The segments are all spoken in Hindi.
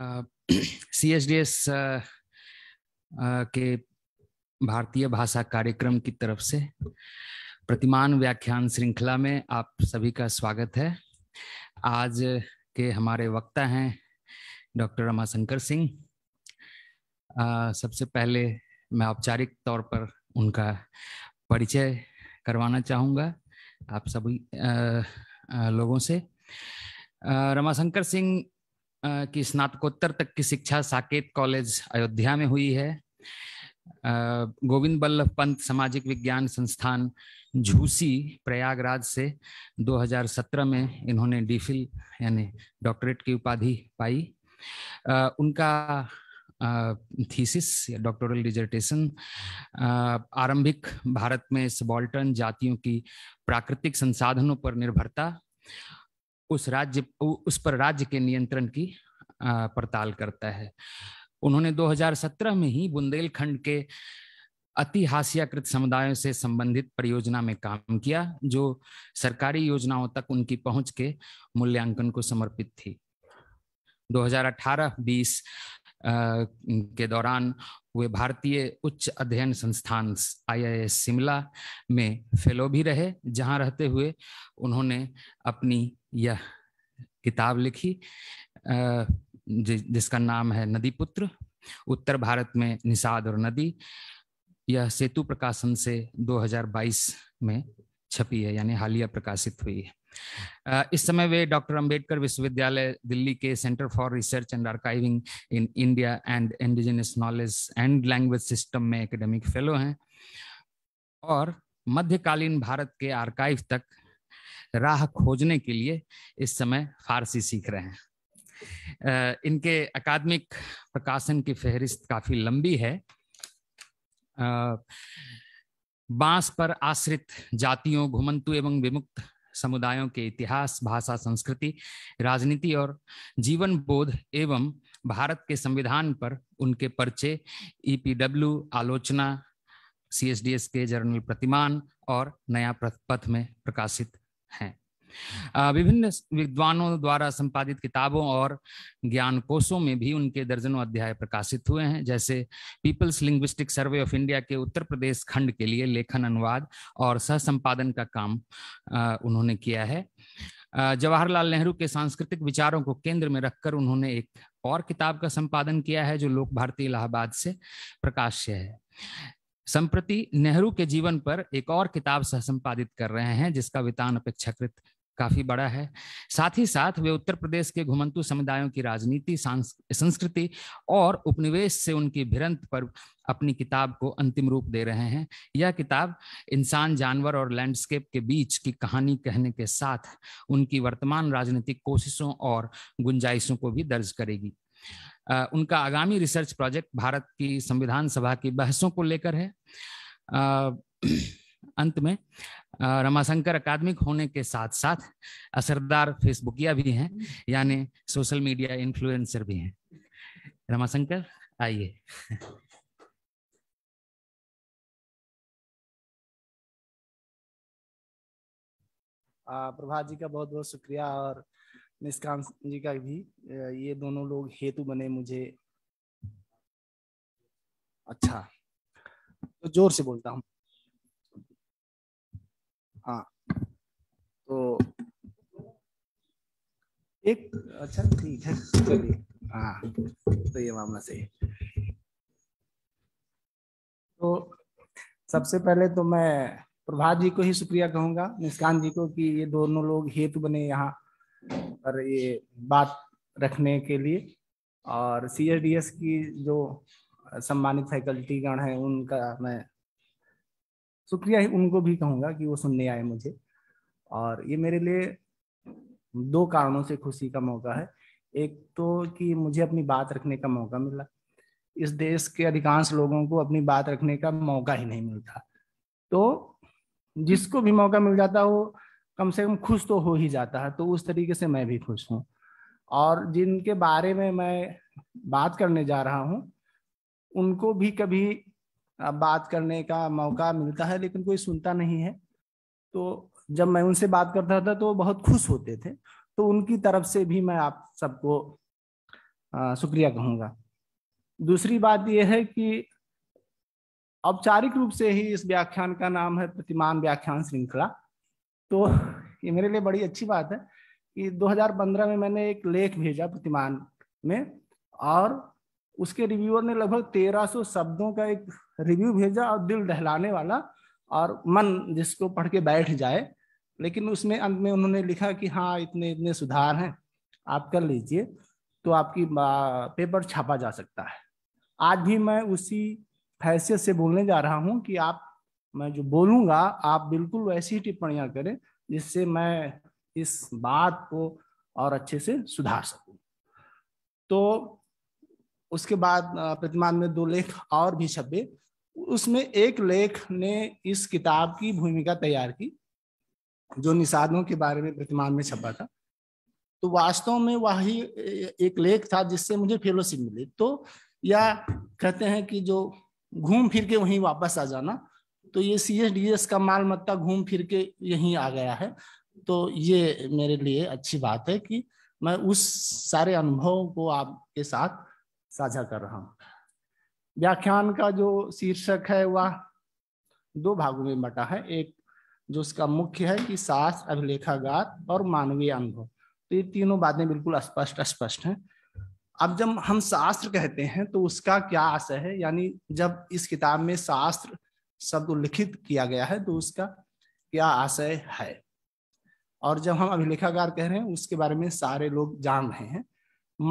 सी एच डी एस के भारतीय भाषा कार्यक्रम की तरफ से प्रतिमान व्याख्यान श्रृंखला में आप सभी का स्वागत है आज के हमारे वक्ता हैं डॉक्टर रमाशंकर सिंह सबसे पहले मैं औपचारिक तौर पर उनका परिचय करवाना चाहूँगा आप सभी लोगों से रमाशंकर सिंह की स्नातकोत्तर तक की शिक्षा साकेत कॉलेज अयोध्या में हुई है गोविंद बल्लभ पंत सामाजिक विज्ञान संस्थान झूसी प्रयागराज से 2017 में इन्होंने डीफिल यानी डॉक्टरेट की उपाधि पाई उनका थीसिस या डॉक्टोरल डिजर्टेशन आरंभिक भारत में सबॉल्टन जातियों की प्राकृतिक संसाधनों पर निर्भरता उस राज्य उस पर राज्य के नियंत्रण की पड़ताल करता है उन्होंने 2017 में ही बुंदेलखंड के अति हास्याकृत समुदायों से संबंधित परियोजना में काम किया जो सरकारी योजनाओं तक उनकी पहुंच के मूल्यांकन को समर्पित थी 2018-20 के दौरान वे भारतीय उच्च अध्ययन संस्थान एस शिमला में फेलो भी रहे जहां रहते हुए उन्होंने अपनी यह किताब लिखी जिसका नाम है नदी पुत्र उत्तर भारत में निषाद और नदी यह सेतु प्रकाशन से 2022 में छपी है यानी हालिया प्रकाशित हुई है इस समय वे डॉक्टर अंबेडकर विश्वविद्यालय दिल्ली के Centre for Research and Archiving in India and Indigenous Knowledge and Language System में एकेडमिक फेलो हैं और मध्यकालीन भारत के आर्काइव तक राह खोजने के लिए इस समय फारसी सीख रहे हैं इनके अकादमिक प्रकाशन की फहरिस्त काफ़ी लंबी है बांस पर आश्रित जातियों घुमंतु एवं विमुक्त समुदायों के इतिहास भाषा संस्कृति राजनीति और जीवन बोध एवं भारत के संविधान पर उनके पर्चे ईपीडब्ल्यू e आलोचना सीएसडीएस के जर्नल प्रतिमान और नया पथ में प्रकाशित हैं विभिन्न विद्वानों द्वारा संपादित किताबों और ज्ञान कोशों में भी उनके दर्जनों अध्याय प्रकाशित हुए हैं जैसे People's Linguistic Survey of India के उत्तर प्रदेश खंड के लिए लेखन अनुवाद और सह संपादन का काम उन्होंने किया है जवाहरलाल नेहरू के सांस्कृतिक विचारों को केंद्र में रखकर उन्होंने एक और किताब का संपादन किया है जो लोक भारती इलाहाबाद से प्रकाश्य है संप्रति नेहरू के जीवन पर एक और किताब सह संपादित कर रहे हैं जिसका वितान अपेक्षाकृत काफी बड़ा है साथ ही साथ वे उत्तर प्रदेश के घुमंतु समुदायों की राजनीति संस्कृति और उपनिवेश से उनकी भिरंत पर अपनी किताब को अंतिम रूप दे रहे हैं यह किताब इंसान जानवर और लैंडस्केप के बीच की कहानी कहने के साथ उनकी वर्तमान राजनीतिक कोशिशों और गुंजाइशों को भी दर्ज करेगी उनका आगामी रिसर्च प्रोजेक्ट भारत की संविधान सभा की बहसों को लेकर है अंत में रमाशंकर अकादमिक होने के साथ साथ असरदार फेसबुकिया भी हैं यानी सोशल मीडिया इन्फ्लुएंसर भी हैं रमाशंकर आइए प्रभात जी का बहुत बहुत शुक्रिया और निष्कांत जी का भी ये दोनों लोग हेतु बने मुझे अच्छा तो जोर से बोलता हूँ हाँ तो एक अच्छा ठीक है चलिए हाँ तो ये मामला सही है तो सबसे पहले तो मैं प्रभात जी को ही शुक्रिया कहूंगा निष्कांत जी को कि ये दोनों लोग हेतु बने यहाँ पर ये बात रखने के लिए और सी की जो सम्मानित फैकल्टी गण है उनका मैं शुक्रिया ही उनको भी कहूँगा कि वो सुनने आए मुझे और ये मेरे लिए दो कारणों से खुशी का मौका है एक तो कि मुझे अपनी बात रखने का मौका मिला इस देश के अधिकांश लोगों को अपनी बात रखने का मौका ही नहीं मिलता तो जिसको भी मौका मिल जाता हो कम से कम खुश तो हो ही जाता है तो उस तरीके से मैं भी खुश हूँ और जिनके बारे में मैं बात करने जा रहा हूँ उनको भी कभी बात करने का मौका मिलता है लेकिन कोई सुनता नहीं है तो जब मैं उनसे बात करता था तो बहुत खुश होते थे तो उनकी तरफ से भी मैं आप सबको शुक्रिया कहूँगा दूसरी बात यह है कि औपचारिक रूप से ही इस व्याख्यान का नाम है प्रतिमान व्याख्यान श्रृंखला तो ये मेरे लिए बड़ी अच्छी बात है कि 2015 में मैंने एक लेख भेजा प्रतिमान में और उसके रिव्यूअर ने लगभग 1300 शब्दों का एक रिव्यू भेजा और दिल दहलाने वाला और मन जिसको पढ़ के बैठ जाए लेकिन उसमें अंत में उन्होंने लिखा कि हाँ इतने इतने सुधार हैं आप कर लीजिए तो आपकी पेपर छापा जा सकता है आज भी मैं उसी हैसियत से बोलने जा रहा हूँ कि आप मैं जो बोलूँगा आप बिल्कुल वैसी ही टिप्पणियाँ करें जिससे मैं इस बात को और अच्छे से सुधार सकूँ तो उसके बाद प्रतिमान में दो लेख और भी छपे उसमें एक लेख ने इस किताब की भूमिका तैयार की जो निषादों के बारे में प्रतिमान में छपा था तो वास्तव में वही एक लेख था जिससे मुझे फेलोशिप मिली तो या कहते हैं कि जो घूम फिर के वहीं वापस आ जाना तो ये सी एस डी एस का माल मत्ता घूम फिर के यहीं आ गया है तो ये मेरे लिए अच्छी बात है कि मैं उस सारे अनुभव को आपके साथ साझा कर रहा हूँ व्याख्यान का जो शीर्षक है वह दो भागों में बटा है एक जो उसका मुख्य है कि सास अभिलेखागार और मानवीय अनुभव तो ये तीनों बातें बिल्कुल स्पष्ट स्पष्ट हैं अब जब हम शास्त्र कहते हैं तो उसका क्या आशय है यानी जब इस किताब में शास्त्र शब्द उल्लिखित किया गया है तो उसका क्या आशय है और जब हम अभिलेखागार कह रहे हैं उसके बारे में सारे लोग जान रहे हैं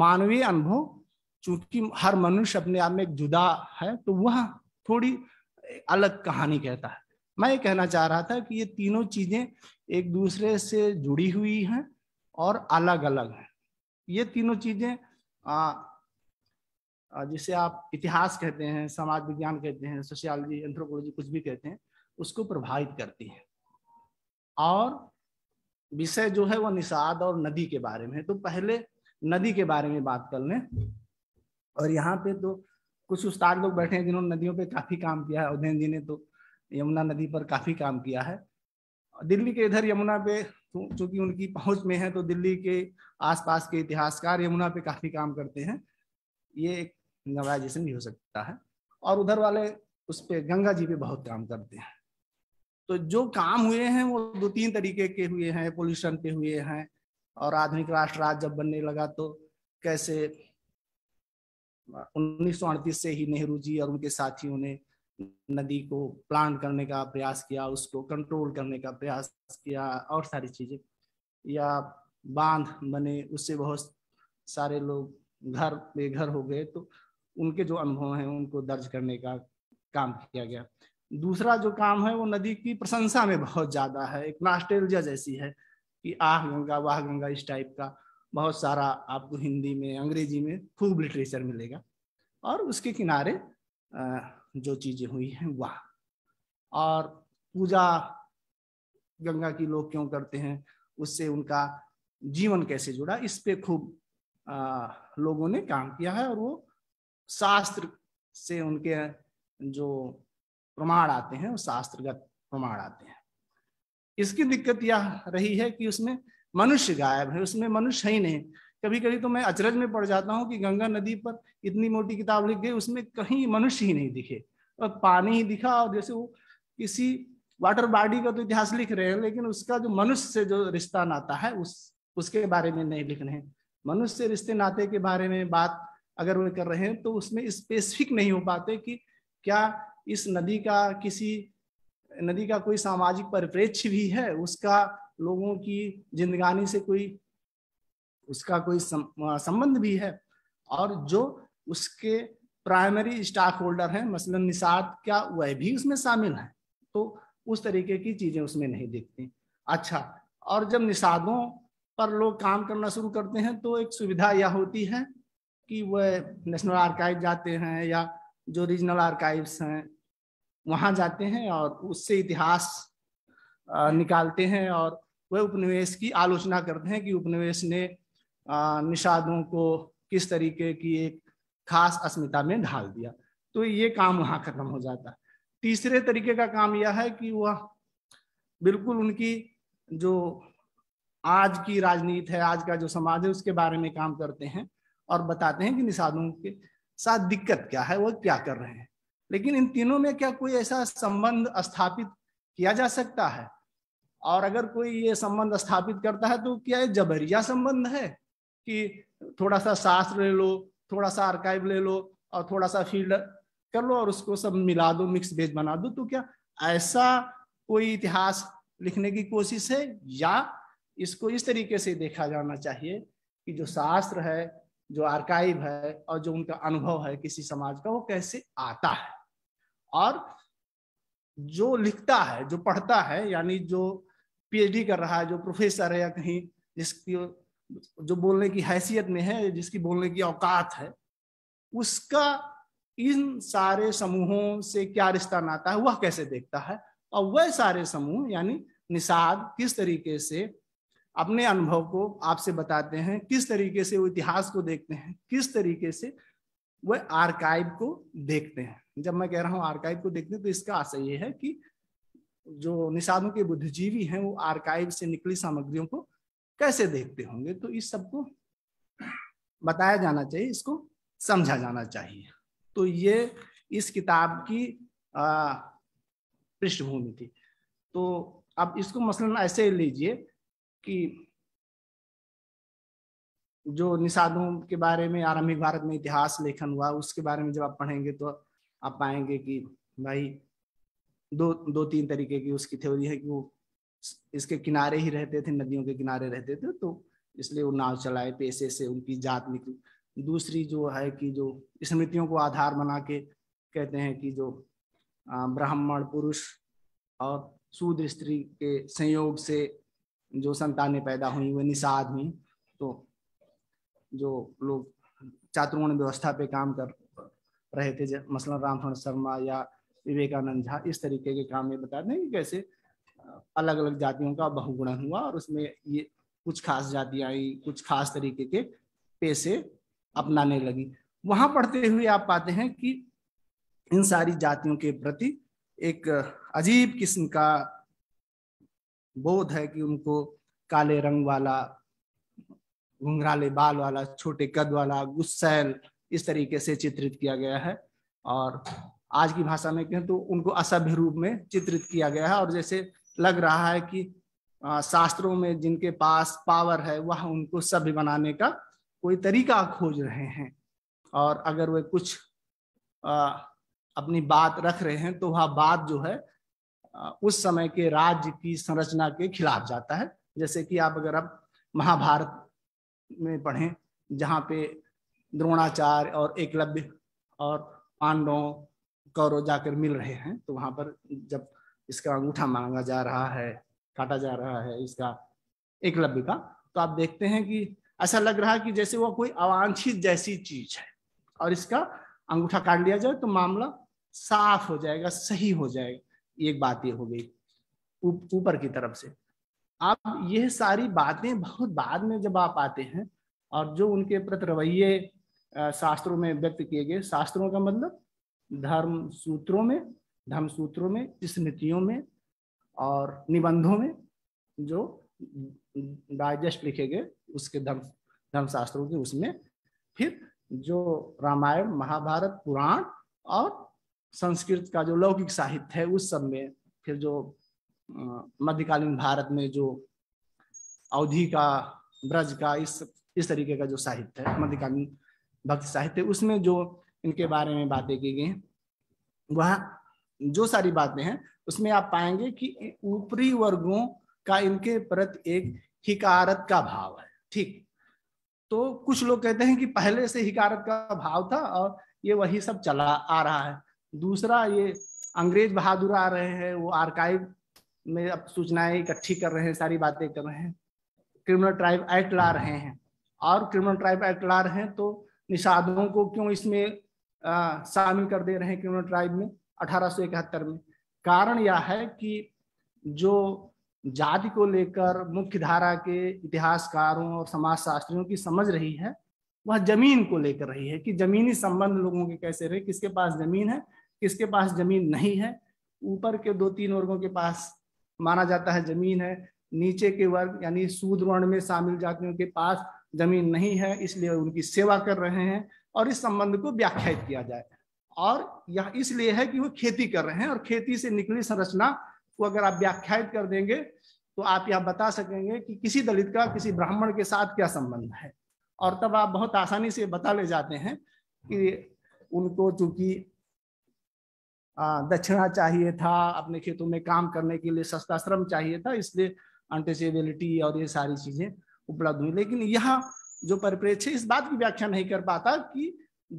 मानवीय अनुभव चूंकि हर मनुष्य अपने आप में एक जुदा है तो वह थोड़ी अलग कहानी कहता है मैं ये कहना चाह रहा था कि ये तीनों चीजें एक दूसरे से जुड़ी हुई हैं और अलग अलग हैं ये तीनों चीजें जिसे आप इतिहास कहते हैं समाज विज्ञान कहते हैं सोशियोलॉजी एंथ्रोपोलॉजी कुछ भी कहते हैं उसको प्रभावित करती है और विषय जो है वह निषाद और नदी के बारे में है तो पहले नदी के बारे में बात कर लें और यहाँ पे तो कुछ उस्ताद लोग बैठे हैं जिन्होंने नदियों पे काफी काम किया है उदयन जी ने तो यमुना नदी पर काफी काम किया है दिल्ली के इधर यमुना पे तो चूंकि उनकी पहुंच में है तो दिल्ली के आसपास के इतिहासकार यमुना पे काफी काम करते हैं ये एक नवाइजेशन भी हो सकता है और उधर वाले उस पर गंगा जी पे बहुत काम करते हैं तो जो काम हुए हैं वो दो तीन तरीके के हुए हैं पोल्यूशन पे हुए हैं और आधुनिक राष्ट्र राज्य जब बनने लगा तो कैसे उन्नीस से ही नेहरू जी और उनके साथियों ने नदी को प्लान करने का प्रयास किया उसको कंट्रोल करने का प्रयास किया और सारी चीजें या बांध बने उससे बहुत सारे लोग घर बेघर हो गए तो उनके जो अनुभव हैं उनको दर्ज करने का काम किया गया दूसरा जो काम है वो नदी की प्रशंसा में बहुत ज्यादा है एक नास्टेलजा जैसी है कि आह गंगा वाह गंगा इस टाइप का बहुत सारा आपको हिंदी में अंग्रेजी में खूब लिटरेचर मिलेगा और उसके किनारे जो चीज़ें हुई हैं वह और पूजा गंगा की लोग क्यों करते हैं उससे उनका जीवन कैसे जुड़ा इस पे खूब लोगों ने काम किया है और वो शास्त्र से उनके जो प्रमाण आते हैं वो शास्त्रगत प्रमाण आते हैं इसकी दिक्कत यह रही है कि उसमें मनुष्य गायब है उसमें मनुष्य ही नहीं कभी कभी तो मैं अचरज में पड़ जाता हूँ कि गंगा नदी पर इतनी मोटी किताब लिख गई उसमें कहीं मनुष्य ही नहीं दिखे और पानी ही दिखा और जैसे वो किसी वाटर बॉडी का तो इतिहास लिख रहे हैं लेकिन उसका जो मनुष्य से जो रिश्ता नाता है उस उसके बारे में नहीं लिख रहे हैं मनुष्य से रिश्ते नाते के बारे में बात अगर वो कर रहे हैं तो उसमें स्पेसिफिक नहीं हो पाते कि क्या इस नदी का किसी नदी का कोई सामाजिक परिप्रेक्ष्य भी है उसका लोगों की जिंदगानी से कोई उसका कोई संबंध भी है और जो उसके प्राइमरी स्टॉक होल्डर हैं मसलन निषाद क्या वह भी उसमें शामिल है तो उस तरीके की चीजें उसमें नहीं दिखती अच्छा और जब निषादों पर लोग काम करना शुरू करते हैं तो एक सुविधा यह होती है कि वह नेशनल आर्काइव जाते हैं या जो रीजनल आर्काइव्स हैं वहाँ जाते हैं और उससे इतिहास निकालते हैं और वह उपनिवेश की आलोचना करते हैं कि उपनिवेश ने निषादों को किस तरीके की एक खास अस्मिता में ढाल दिया तो ये काम वहाँ खत्म हो जाता है तीसरे तरीके का काम यह है कि वह बिल्कुल उनकी जो आज की राजनीति है आज का जो समाज है उसके बारे में काम करते हैं और बताते हैं कि निषादों के साथ दिक्कत क्या है वो क्या कर रहे हैं लेकिन इन तीनों में क्या कोई ऐसा संबंध स्थापित किया जा सकता है और अगर कोई ये संबंध स्थापित करता है तो क्या ये जबरिया संबंध है कि थोड़ा सा शास्त्र ले लो थोड़ा सा आर्काइव ले लो और थोड़ा सा फील्ड कर लो और उसको सब मिला दो मिक्स बेज बना दो तो क्या ऐसा कोई इतिहास लिखने की कोशिश है या इसको इस तरीके से देखा जाना चाहिए कि जो शास्त्र है जो आर्काइव है और जो उनका अनुभव है किसी समाज का वो कैसे आता है और जो लिखता है जो पढ़ता है यानी जो पीएचडी कर रहा है जो प्रोफेसर है या कहीं जिसकी जो बोलने की हैसियत में है जिसकी बोलने की औकात है उसका इन सारे समूहों से क्या रिश्ता नाता है वह कैसे देखता है और वह सारे समूह यानी निषाद किस तरीके से अपने अनुभव को आपसे बताते हैं किस तरीके से वो इतिहास को देखते हैं किस तरीके से वह आर्काइव को देखते हैं जब मैं कह रहा हूँ आर्काइव को देखते हैं तो इसका आशय यह है कि जो निषादों के बुद्धिजीवी हैं वो आर्काइव से निकली सामग्रियों को कैसे देखते होंगे तो इस सबको बताया जाना चाहिए इसको समझा जाना चाहिए तो ये इस किताब की पृष्ठभूमि थी तो अब इसको मसलन ऐसे लीजिए कि जो निषादों के बारे में आरंभिक भारत में इतिहास लेखन हुआ उसके बारे में जब आप पढ़ेंगे तो आप पाएंगे कि भाई दो दो तीन तरीके की उसकी थ्योरी है कि वो इसके किनारे ही रहते थे नदियों के किनारे रहते थे तो इसलिए वो नाव चलाए पैसे से उनकी जात निकली दूसरी जो है कि जो स्मृतियों को आधार बना के कहते हैं कि जो ब्राह्मण पुरुष और शूद्र स्त्री के संयोग से जो संतानें पैदा हुई वह निषाद हुई जो लोग छात्रों व्यवस्था पे काम कर रहे थे मसलन राम शर्मा या विवेकानंद झा इस तरीके के काम में बता दें कि कैसे अलग अलग जातियों का बहुगुणन हुआ और उसमें ये कुछ खास जातियां आई कुछ खास तरीके के पेशे अपनाने लगी वहां पढ़ते हुए आप पाते हैं कि इन सारी जातियों के प्रति एक अजीब किस्म का बोध है कि उनको काले रंग वाला घुंघराले बाल वाला छोटे कद वाला गुस्सैल इस तरीके से चित्रित किया गया है और आज की भाषा में कहें तो उनको असभ्य रूप में चित्रित किया गया है और जैसे लग रहा है कि शास्त्रों में जिनके पास पावर है वह उनको सभ्य बनाने का कोई तरीका खोज रहे हैं और अगर वे कुछ आ, अपनी बात रख रहे हैं तो वह बात जो है उस समय के राज्य की संरचना के खिलाफ जाता है जैसे कि आप अगर अब महाभारत में पढ़ें जहाँ पे द्रोणाचार्य और एकलव्य और पांडवों कौरव जाकर मिल रहे हैं तो वहां पर जब इसका अंगूठा मांगा जा रहा है काटा जा रहा है इसका एकलव्य का तो आप देखते हैं कि ऐसा लग रहा है कि जैसे वह कोई अवांछित जैसी चीज है और इसका अंगूठा काट लिया जाए तो मामला साफ हो जाएगा सही हो जाएगा एक बात ये हो गई ऊपर की तरफ से आप यह सारी बातें बहुत बाद में जब आप आते हैं और जो उनके प्रति रवैये शास्त्रों में व्यक्त किए गए शास्त्रों का मतलब धर्म सूत्रों में धर्म सूत्रों में स्मृतियों में और निबंधों में जो डाइजेस्ट लिखे गए उसके धर्म धर्म शास्त्रों के उसमें फिर जो रामायण महाभारत पुराण और संस्कृत का जो लौकिक साहित्य है उस सब में फिर जो मध्यकालीन भारत में जो अवधि का ब्रज का इस इस तरीके का जो साहित्य है मध्यकालीन भक्त साहित्य उसमें जो इनके बारे में बातें की गई वह जो सारी बातें हैं उसमें आप पाएंगे कि ऊपरी वर्गों का इनके प्रति एक हिकारत का भाव है ठीक तो कुछ लोग कहते हैं कि पहले से हिकारत का भाव था और ये वही सब चला आ रहा है दूसरा ये अंग्रेज बहादुर आ रहे हैं वो आर्काइव में अब सूचनाएं इकट्ठी कर रहे हैं सारी बातें कर रहे हैं क्रिमिनल ट्राइब एक्ट ला रहे हैं और क्रिमिनल ट्राइब एक्ट ला रहे हैं तो निषादों को क्यों इसमें शामिल कर दे रहे हैं क्रिमिनल ट्राइब में अठारह में कारण यह है कि जो जाति को लेकर मुख्य धारा के इतिहासकारों और समाज शास्त्रियों की समझ रही है वह जमीन को लेकर रही है कि जमीनी संबंध लोगों के कैसे रहे किसके पास जमीन है किसके पास जमीन नहीं है ऊपर के दो तीन वर्गों के पास माना जाता है जमीन है नीचे के वर्ग यानी सूद वर्ण में शामिल जातियों के पास जमीन नहीं है इसलिए उनकी सेवा कर रहे हैं और इस संबंध को व्याख्यात किया जाए और यह इसलिए है कि वो खेती कर रहे हैं और खेती से निकली संरचना को अगर आप व्याख्यात कर देंगे तो आप यह बता सकेंगे कि किसी दलित का किसी ब्राह्मण के साथ क्या संबंध है और तब आप बहुत आसानी से बता ले जाते हैं कि उनको चूंकि दक्षिणा चाहिए था अपने खेतों में काम करने के लिए सस्ता श्रम चाहिए था इसलिए अनटचेबिलिटी और ये सारी चीजें उपलब्ध हुई लेकिन यह जो परिप्रेक्ष्य इस बात की व्याख्या नहीं कर पाता कि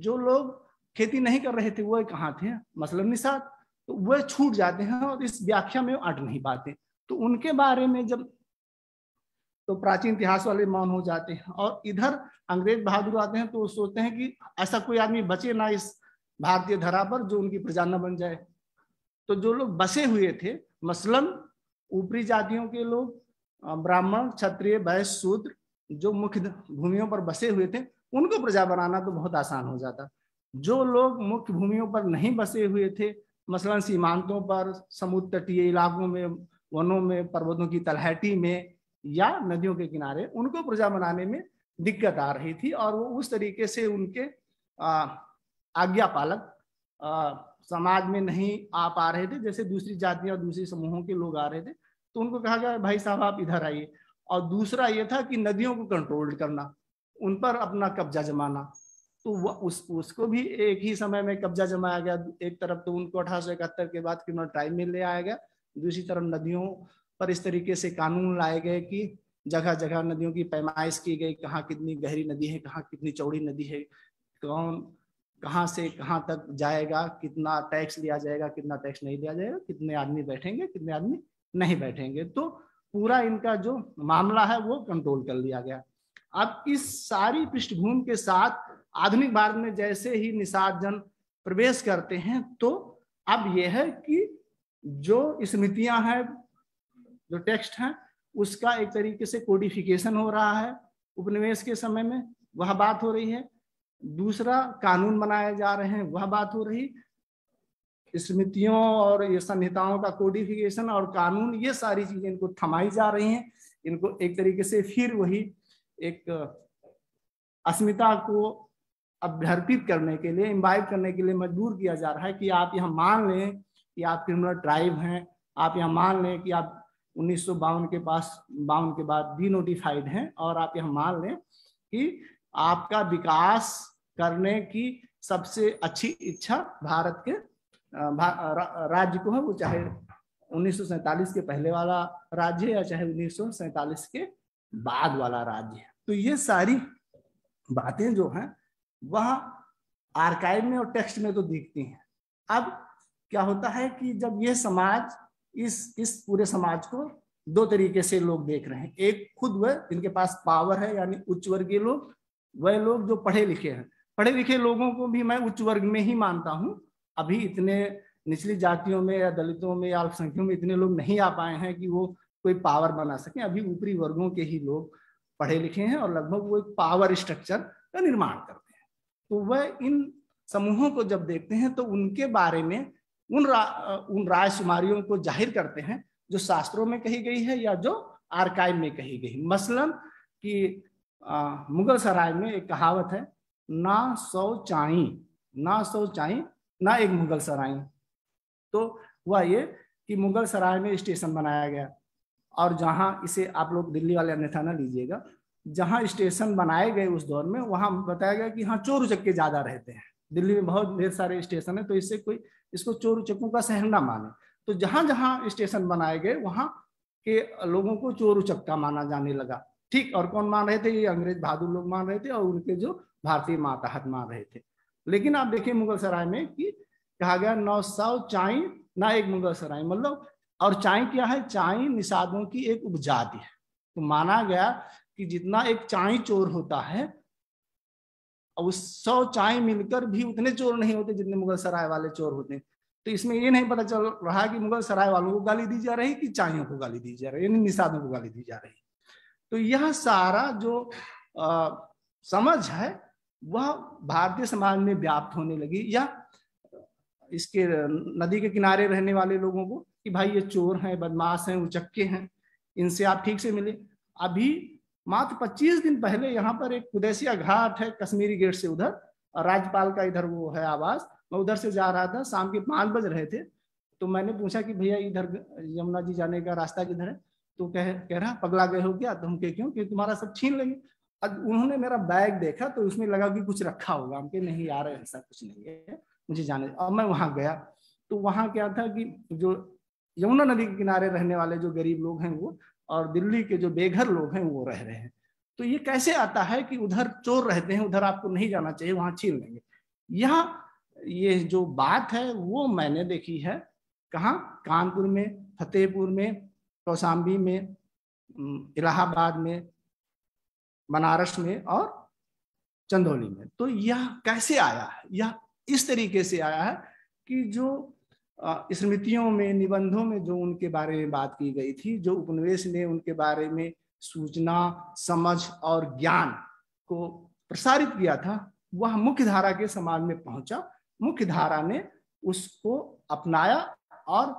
जो लोग खेती नहीं कर रहे थे वह कहाँ थे मसलन निषाद तो वह छूट जाते हैं और इस व्याख्या में अट नहीं पाते तो उनके बारे में जब तो प्राचीन इतिहास वाले मौन हो जाते हैं और इधर अंग्रेज बहादुर आते हैं तो सोचते हैं कि ऐसा कोई आदमी बचे ना इस भारतीय धरा पर जो उनकी प्रजा न बन जाए तो जो लोग बसे हुए थे मसलन ऊपरी जातियों के लोग ब्राह्मण क्षत्रिय वैश्य शूद्र जो मुख्य भूमियों पर बसे हुए थे उनको प्रजा बनाना तो बहुत आसान हो जाता जो लोग मुख्य भूमियों पर नहीं बसे हुए थे मसलन सीमांतों पर समुद्र तटीय इलाकों में वनों में पर्वतों की तलहटी में या नदियों के किनारे उनको प्रजा बनाने में दिक्कत आ रही थी और वो उस तरीके से उनके आज्ञा पालक समाज में नहीं आ पा रहे थे जैसे दूसरी जातियां और दूसरी समूहों के लोग आ रहे थे तो उनको कहा गया भाई साहब आप इधर आइए और दूसरा ये था कि नदियों को कंट्रोल करना उन पर अपना कब्जा जमाना तो वह उस उसको भी एक ही समय में कब्जा जमाया गया एक तरफ तो उनको अठारह के बाद क्रिमिनल ट्राइब में ले आया गया दूसरी तरफ नदियों पर इस तरीके से कानून लाए गए कि जगह जगह नदियों की पैमाइश की गई कहाँ कितनी गहरी नदी है कहाँ कितनी चौड़ी नदी है कौन कहाँ से कहाँ तक जाएगा कितना टैक्स लिया जाएगा कितना टैक्स नहीं लिया जाएगा कितने आदमी बैठेंगे कितने आदमी नहीं बैठेंगे तो पूरा इनका जो मामला है वो कंट्रोल कर लिया गया अब इस सारी पृष्ठभूमि के साथ आधुनिक भारत में जैसे ही निषाद जन प्रवेश करते हैं तो अब यह है कि जो स्मृतियां हैं जो टेक्स्ट हैं उसका एक तरीके से कोडिफिकेशन हो रहा है उपनिवेश के समय में वह बात हो रही है दूसरा कानून बनाए जा रहे हैं वह बात हो रही स्मृतियों और ये संहिताओं का कोडिफिकेशन और कानून ये सारी चीजें इनको थमाई जा रही हैं इनको एक तरीके से फिर वही एक अस्मिता को अभ्यर्पित करने के लिए इम्बाइव करने के लिए मजबूर किया जा रहा है कि आप यहाँ मान लें कि आप क्रिमिनल ट्राइब हैं आप यहाँ मान लें कि आप उन्नीस के पास बावन के बाद डी नोटिफाइड हैं और आप यहाँ मान लें कि आपका विकास करने की सबसे अच्छी इच्छा भारत के भा, राज्य को है वो चाहे उन्नीस के पहले वाला राज्य है या चाहे उन्नीस के बाद वाला राज्य है तो ये सारी बातें जो हैं वह आर्काइव में और टेक्स्ट में तो दिखती हैं अब क्या होता है कि जब ये समाज इस इस पूरे समाज को दो तरीके से लोग देख रहे हैं एक खुद वह जिनके पास पावर है यानी उच्च वर्गीय लोग वह लोग जो पढ़े लिखे हैं पढ़े लिखे लोगों को भी मैं उच्च वर्ग में ही मानता हूँ अभी इतने निचली जातियों में या दलितों में या अल्पसंख्यकों में इतने लोग नहीं आ पाए हैं कि वो कोई पावर बना सके अभी ऊपरी वर्गों के ही लोग पढ़े लिखे हैं और लगभग वो एक पावर स्ट्रक्चर का निर्माण करते हैं तो वह इन समूहों को जब देखते हैं तो उनके बारे में उन रा, उन राय को जाहिर करते हैं जो शास्त्रों में कही गई है या जो आर्काइव में कही गई मसलन कि मुगल सराय में एक कहावत है ना सौ चाई ना सौ चाई ना एक मुगल सराय तो हुआ ये कि मुगल सराय में स्टेशन बनाया गया और जहां इसे आप लोग दिल्ली वाले अन्यथा ना लीजिएगा जहाँ स्टेशन बनाए गए उस दौर में वहां बताया गया कि हाँ चोर उचक्के ज़्यादा रहते हैं दिल्ली में बहुत ढेर सारे स्टेशन है तो इससे कोई इसको चोर उचक्कों का सहन ना माने तो जहां जहाँ स्टेशन बनाए गए वहां के लोगों को चोर उचक्का माना जाने लगा ठीक और कौन मान रहे थे ये अंग्रेज बहादुर लोग मान रहे थे और उनके जो भारतीय मातहत मार रहे थे लेकिन आप देखिए मुगल सराय में कि कहा गया नौ सौ चाई ना एक मुगल सराय मतलब और चाय क्या है चाय निषादों की एक उपजाति है तो माना गया कि जितना एक चाय चोर होता है उस सौ चाय मिलकर भी उतने चोर नहीं होते जितने मुगल सराय वाले चोर होते हैं तो इसमें ये नहीं पता चल रहा कि मुगल सराय वालों को गाली दी जा रही कि चाइयों को गाली दी जा रही निषादों को गाली दी जा रही तो यह सारा जो आ, समझ है वह भारतीय समाज में व्याप्त होने लगी या इसके नदी के किनारे रहने वाले लोगों को कि भाई ये चोर हैं बदमाश हैं उचक्के हैं इनसे आप ठीक से मिले अभी मात्र 25 दिन पहले यहाँ पर एक कुदैसिया घाट है कश्मीरी गेट से उधर और राज्यपाल का इधर वो है आवास मैं उधर से जा रहा था शाम के पाँच बज रहे थे तो मैंने पूछा कि भैया इधर यमुना जी जाने का रास्ता किधर है तो कह कह रहा पगला गए हो क्या तो के कह क्यों क्योंकि तुम्हारा सब छीन लेंगे अब उन्होंने मेरा बैग देखा तो उसमें लगा कि कुछ रखा होगा हमके नहीं यार ऐसा कुछ नहीं है मुझे जाने अब मैं वहां गया तो वहां क्या था कि जो यमुना नदी के किनारे रहने वाले जो गरीब लोग हैं वो और दिल्ली के जो बेघर लोग हैं वो रह रहे हैं तो ये कैसे आता है कि उधर चोर रहते हैं उधर आपको नहीं जाना चाहिए वहां छीन लेंगे यहाँ ये जो बात है वो मैंने देखी है कहाँ कानपुर में फतेहपुर में कौसाम्बी में इलाहाबाद में बनारस में और चंदौली में तो यह कैसे आया है यह इस तरीके से आया है कि जो स्मृतियों में निबंधों में जो उनके बारे में बात की गई थी जो उपनिवेश ने उनके बारे में सूचना समझ और ज्ञान को प्रसारित किया था वह मुख्य धारा के समाज में पहुंचा मुख्य धारा ने उसको अपनाया और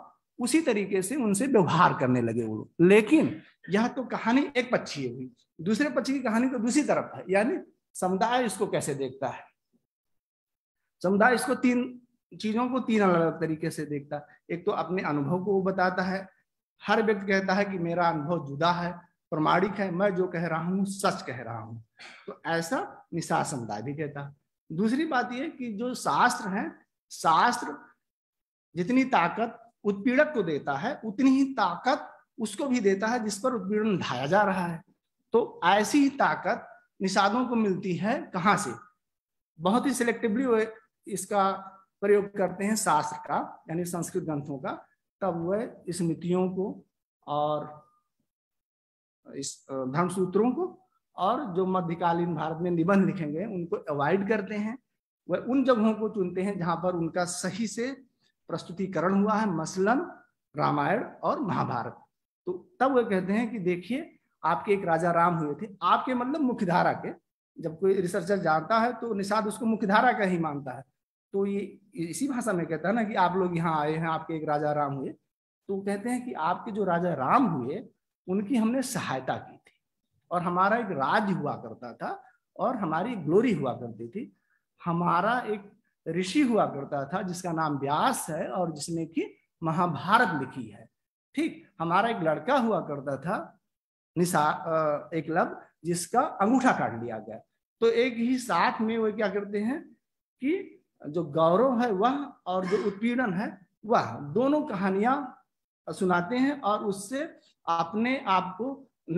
उसी तरीके से उनसे व्यवहार करने लगे वो लेकिन यह तो कहानी एक पक्षीय हुई दूसरे पक्ष की कहानी तो दूसरी तरफ है यानी समुदाय इसको कैसे देखता है समुदाय इसको तीन चीजों को तीन अलग अलग तरीके से देखता है एक तो अपने अनुभव को बताता है हर व्यक्ति कहता है कि मेरा अनुभव जुदा है प्रमाणिक है मैं जो कह रहा हूँ सच कह रहा हूँ तो ऐसा निशा समुदाय भी कहता है दूसरी बात यह कि जो शास्त्र है शास्त्र जितनी ताकत उत्पीड़क को देता है उतनी ही ताकत उसको भी देता है जिस पर उत्पीड़न ढाया जा रहा है तो ऐसी ही ताकत निषादों को मिलती है कहाँ से बहुत ही सिलेक्टिवली इसका प्रयोग करते हैं शास्त्र का यानी संस्कृत ग्रंथों का तब वह स्मृतियों को और इस धर्म सूत्रों को और जो मध्यकालीन भारत में निबंध लिखेंगे उनको अवॉइड करते हैं वह उन जगहों को चुनते हैं जहां पर उनका सही से प्रस्तुतिकरण हुआ है मसलन रामायण और महाभारत तो तब वह कहते हैं कि देखिए आपके एक राजा राम हुए थे आपके मतलब मुख्यधारा के जब कोई रिसर्चर जानता है तो निषाद उसको मुख्यधारा का ही मानता है तो ये इसी भाषा में कहता है ना कि आप लोग यहाँ आए हैं आपके एक राजा राम हुए तो कहते हैं कि आपके जो राजा राम हुए उनकी हमने सहायता की थी और हमारा एक राज हुआ करता था और हमारी ग्लोरी हुआ करती थी हमारा एक ऋषि हुआ करता था जिसका नाम व्यास है और जिसने की महाभारत लिखी है ठीक हमारा एक लड़का हुआ करता था निशा एक लव जिसका अंगूठा काट लिया गया तो एक ही साथ में वो क्या करते हैं कि जो गौरव है वह और जो उत्पीड़न है वह दोनों कहानियां सुनाते हैं और उससे अपने आप को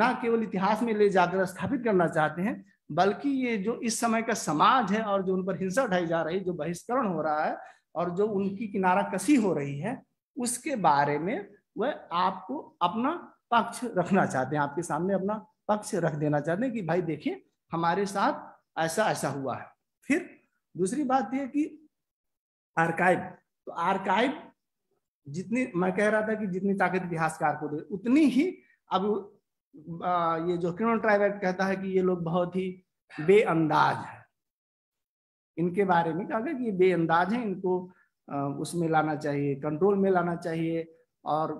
न केवल इतिहास में ले जाकर स्थापित करना चाहते हैं बल्कि ये जो इस समय का समाज है और जो उन पर हिंसा ढाई जा रही जो बहिष्करण हो रहा है और जो उनकी किनारा कसी हो रही है उसके बारे में वह आपको अपना पक्ष रखना चाहते हैं आपके सामने अपना पक्ष रख देना चाहते हैं कि भाई देखिए हमारे साथ ऐसा ऐसा हुआ है फिर दूसरी बात यह कि आर्काइव तो आर्काइव जितनी मैं कह रहा था कि जितनी ताकत इतिहासकार को दे उतनी ही अब ये जो किरण ट्राइव एक्ट कहता है कि ये लोग बहुत ही बेअंदाज है इनके बारे में कहा गया कि बेअंदाज है इनको उसमें लाना चाहिए कंट्रोल में लाना चाहिए और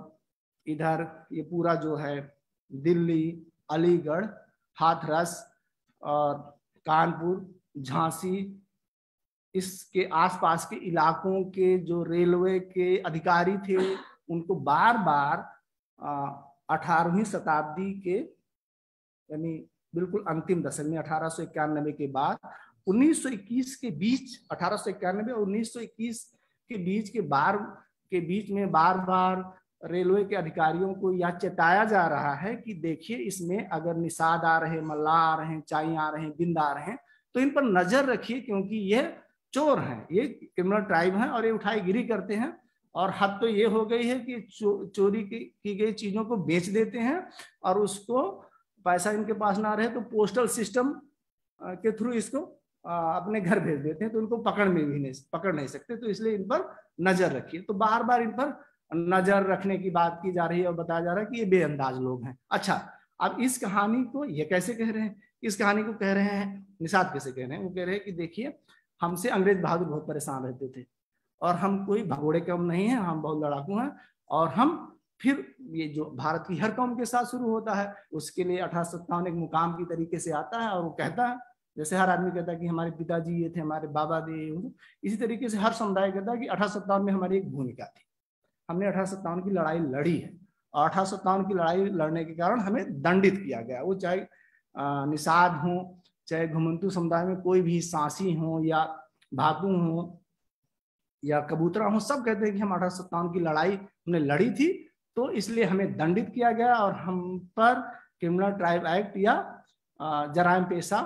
इधर ये पूरा जो है दिल्ली अलीगढ़ हाथरस और कानपुर झांसी इसके आसपास के इलाकों के जो रेलवे के अधिकारी थे उनको बार बार अठारहवीं शताब्दी के यानी बिल्कुल अंतिम दशक में अठारह के बाद 1921 के बीच अठारह और 1921 के बीच के बार के बीच में बार बार रेलवे के अधिकारियों को यह चेताया जा रहा है कि देखिए इसमें अगर निषाद आ रहे मल्ला आ रहे हैं चाई आ रहे हैं बिंद आ रहे हैं तो इन पर नजर रखिए क्योंकि ये चोर हैं ये क्रिमिनल ट्राइब हैं और ये उठाई गिरी करते हैं और हद तो ये हो गई है कि चो, चोरी की, की गई चीजों को बेच देते हैं और उसको पैसा इनके पास ना रहे तो पोस्टल सिस्टम के थ्रू इसको अपने घर भेज देते हैं तो इनको पकड़ में भी नहीं पकड़ नहीं सकते तो इसलिए इन पर नजर रखिए तो बार बार इन पर नजर रखने की बात की जा रही है और बताया जा रहा है कि ये बेअंदाज लोग हैं अच्छा अब इस कहानी को ये कैसे कह रहे हैं इस कहानी को कह रहे हैं निषाद कैसे कह रहे हैं वो कह रहे हैं कि देखिए हमसे अंग्रेज बहादुर बहुत परेशान रहते थे और हम कोई भगोड़े कम नहीं है हम बहुत लड़ाकू हैं और हम फिर ये जो भारत की हर कौम के साथ शुरू होता है उसके लिए अठारह सत्तावन एक मुकाम की तरीके से आता है और वो कहता है जैसे हर आदमी कहता है कि हमारे पिताजी ये थे हमारे बाबा ये इसी तरीके से हर समुदाय कहता है कि अठारह सत्तावन में हमारी एक भूमिका थी हमने अठारह की लड़ाई लड़ी है और अठारह की लड़ाई लड़ने के कारण हमें दंडित किया गया वो चाहे निषाद हो चाहे घुमंतु समुदाय में कोई भी सांसी हो या भाकू हो या कबूतरा हो सब कहते हैं कि हम अठारह की लड़ाई हमने लड़ी थी तो इसलिए हमें दंडित किया गया और हम पर क्रिमिनल ट्राइब एक्ट या जरायम पेशा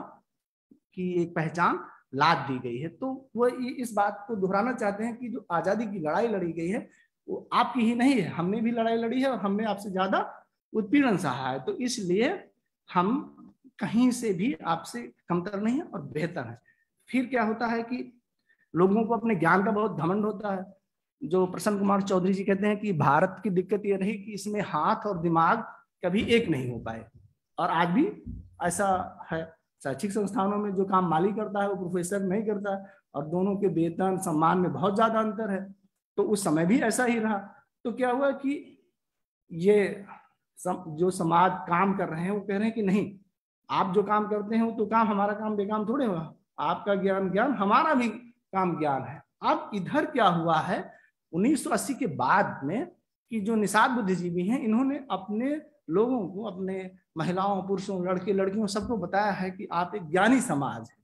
की एक पहचान लाद दी गई है तो वह इस बात को दोहराना चाहते हैं कि जो आज़ादी की लड़ाई लड़ी गई है आपकी ही नहीं है हमने भी लड़ाई लड़ी है और हमने आपसे ज्यादा उत्पीड़न सहा है तो इसलिए हम कहीं से भी आपसे कमतर नहीं है और बेहतर है फिर क्या होता है कि लोगों को अपने ज्ञान का बहुत घमंड होता है जो प्रसन्न कुमार चौधरी जी कहते हैं कि भारत की दिक्कत यह रही कि इसमें हाथ और दिमाग कभी एक नहीं हो पाए और आज भी ऐसा है शैक्षिक संस्थानों में जो काम माली करता है वो प्रोफेसर नहीं करता और दोनों के वेतन सम्मान में बहुत ज्यादा अंतर है तो उस समय भी ऐसा ही रहा तो क्या हुआ कि ये सम, जो समाज काम कर रहे हैं वो कह रहे हैं कि नहीं आप जो काम करते हैं वो तो काम हमारा काम बेकाम थोड़े हुआ आपका ज्ञान ज्ञान हमारा भी काम ज्ञान है अब इधर क्या हुआ है 1980 के बाद में कि जो निषाद बुद्धिजीवी हैं इन्होंने अपने लोगों को अपने महिलाओं पुरुषों लड़के लड़कियों सबको बताया है कि आप एक ज्ञानी समाज है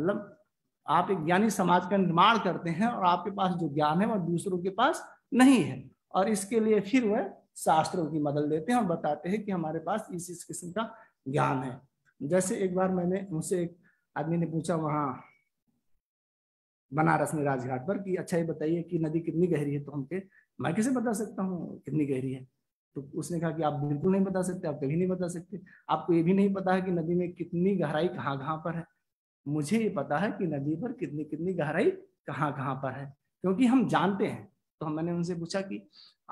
मतलब आप एक ज्ञानी समाज का निर्माण करते हैं और आपके पास जो ज्ञान है वह दूसरों के पास नहीं है और इसके लिए फिर वह शास्त्रों की मदद लेते हैं और बताते हैं कि हमारे पास इस इस किस्म का ज्ञान है जैसे एक बार मैंने मुझसे एक आदमी ने पूछा वहां बनारस में राजघाट पर कि अच्छा ये बताइए कि नदी कितनी गहरी है तो हम के मैं कैसे बता सकता हूँ कितनी गहरी है तो उसने कहा कि आप बिल्कुल नहीं बता सकते आप कभी नहीं बता सकते आपको ये भी नहीं पता है कि नदी में कितनी गहराई कहाँ कहाँ पर है मुझे ये पता है कि नदी पर कितनी कितनी गहराई कहाँ कहाँ पर है क्योंकि हम जानते हैं तो हम मैंने उनसे पूछा कि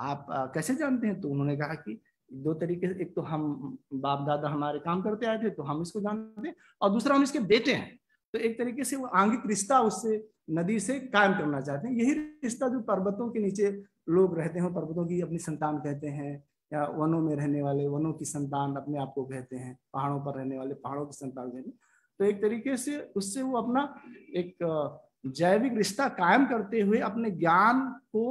आप कैसे जानते हैं तो उन्होंने कहा कि दो तरीके से एक तो हम बाप दादा हमारे काम करते आए थे तो हम इसको जानते हैं और दूसरा हम इसके बेटे हैं तो एक तरीके से वो आंगिक रिश्ता उससे नदी से कायम करना चाहते हैं यही रिश्ता जो पर्वतों के नीचे लोग रहते हैं पर्वतों की अपनी संतान कहते हैं या वनों में रहने वाले वनों की संतान अपने आप को कहते हैं पहाड़ों पर रहने वाले पहाड़ों की संतान कहते हैं तो एक तरीके से उससे वो अपना एक जैविक रिश्ता कायम करते हुए अपने ज्ञान को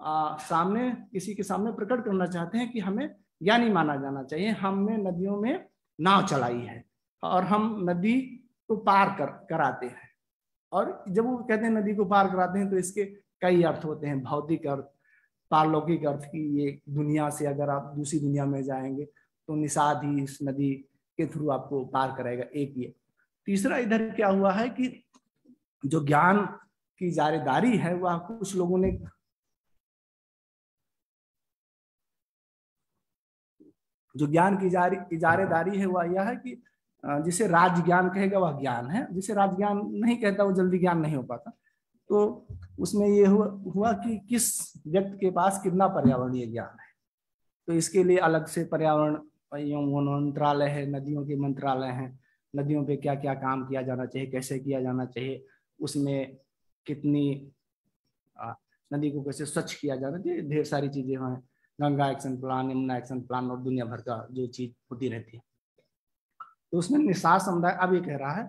आ, सामने किसी के सामने प्रकट करना चाहते हैं कि हमें ज्ञानी माना जाना चाहिए हमने नदियों में नाव चलाई है और हम नदी को पार कर कराते हैं और जब वो कहते हैं नदी को पार कराते हैं तो इसके कई अर्थ होते हैं भौतिक अर्थ पारलौकिक अर्थ की ये दुनिया से अगर आप दूसरी दुनिया में जाएंगे तो निषाद ही इस नदी के थ्रू आपको पार कराएगा एक ये तीसरा इधर क्या हुआ है कि जो ज्ञान की जारेदारी है वह कुछ लोगों ने जो ज्ञान की इजारेदारी है वह यह है कि जिसे राज ज्ञान कहेगा वह ज्ञान है जिसे राज ज्ञान नहीं कहता वो जल्दी ज्ञान नहीं हो पाता तो उसमें ये हुआ हुआ कि किस व्यक्ति के पास कितना पर्यावरणीय ज्ञान है तो इसके लिए अलग से पर्यावरण मंत्रालय है नदियों के मंत्रालय हैं नदियों पे क्या क्या काम किया जाना चाहिए कैसे किया जाना चाहिए उसमें कितनी नदी को कैसे स्वच्छ किया जाना चाहिए ढेर सारी चीजें हैं Ganga action plan Yamuna action plan और दुनिया भर का जो चीज होती रहती है तो उसमें निशास समुदाय अब ये कह रहा है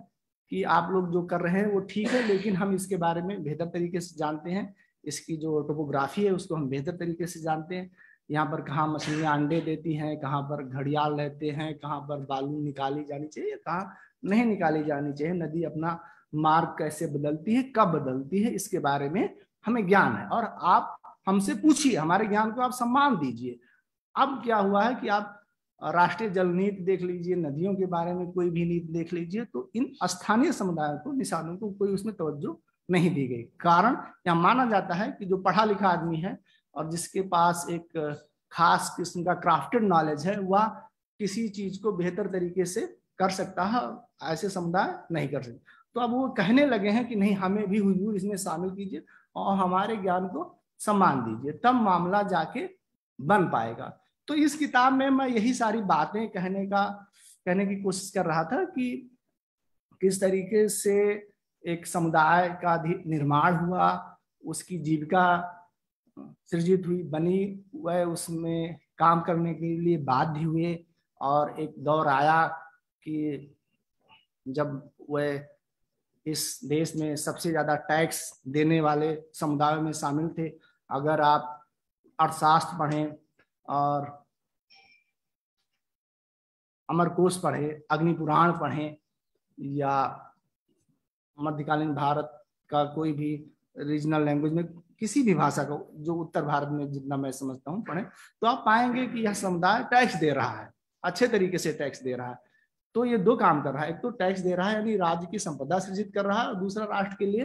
कि आप लोग जो कर रहे हैं वो ठीक है लेकिन हम इसके बारे में बेहतर तरीके से जानते हैं इसकी जो टोपोग्राफी है उसको हम बेहतर तरीके से जानते हैं यहाँ पर कहाँ मछलियाँ अंडे देती हैं कहाँ पर घड़ियाल रहते हैं कहाँ पर बालू निकाली जानी चाहिए कहाँ नहीं निकाली जानी चाहिए नदी अपना मार्ग कैसे बदलती है कब बदलती है इसके बारे में हमें ज्ञान है और आप हमसे पूछिए हमारे ज्ञान को आप सम्मान दीजिए अब क्या हुआ है कि आप राष्ट्रीय जल नीति देख लीजिए नदियों के बारे में कोई भी नीति देख लीजिए तो इन स्थानीय समुदायों को निशानों को कोई उसमें तवज्जो नहीं दी गई कारण यह माना जाता है कि जो पढ़ा लिखा आदमी है और जिसके पास एक खास किस्म का क्राफ्टेड नॉलेज है वह किसी चीज को बेहतर तरीके से कर सकता है ऐसे समुदाय नहीं कर सकते तो अब वो कहने लगे हैं कि नहीं हमें भी हुजूर इसमें शामिल कीजिए और हमारे ज्ञान को सम्मान दीजिए तब मामला जाके बन पाएगा तो इस किताब में मैं यही सारी बातें कहने का कहने की कोशिश कर रहा था कि किस तरीके से एक समुदाय का निर्माण हुआ उसकी जीविका सृजित हुई बनी वह उसमें काम करने के लिए बाध्य हुए और एक दौर आया कि जब वह इस देश में सबसे ज़्यादा टैक्स देने वाले समुदायों में शामिल थे अगर आप अर्थशास्त्र पढ़ें और अमरकोश पढ़ें अग्नि पुराण पढ़ें या मध्यकालीन भारत का कोई भी रीजनल लैंग्वेज में किसी भी भाषा का जो उत्तर भारत में जितना मैं समझता हूँ पढ़े तो आप पाएंगे कि यह समुदाय टैक्स दे रहा है अच्छे तरीके से टैक्स दे रहा है तो ये दो काम कर रहा है एक तो टैक्स दे रहा है यानी राज्य की संपदा सृजित कर रहा है और दूसरा राष्ट्र के लिए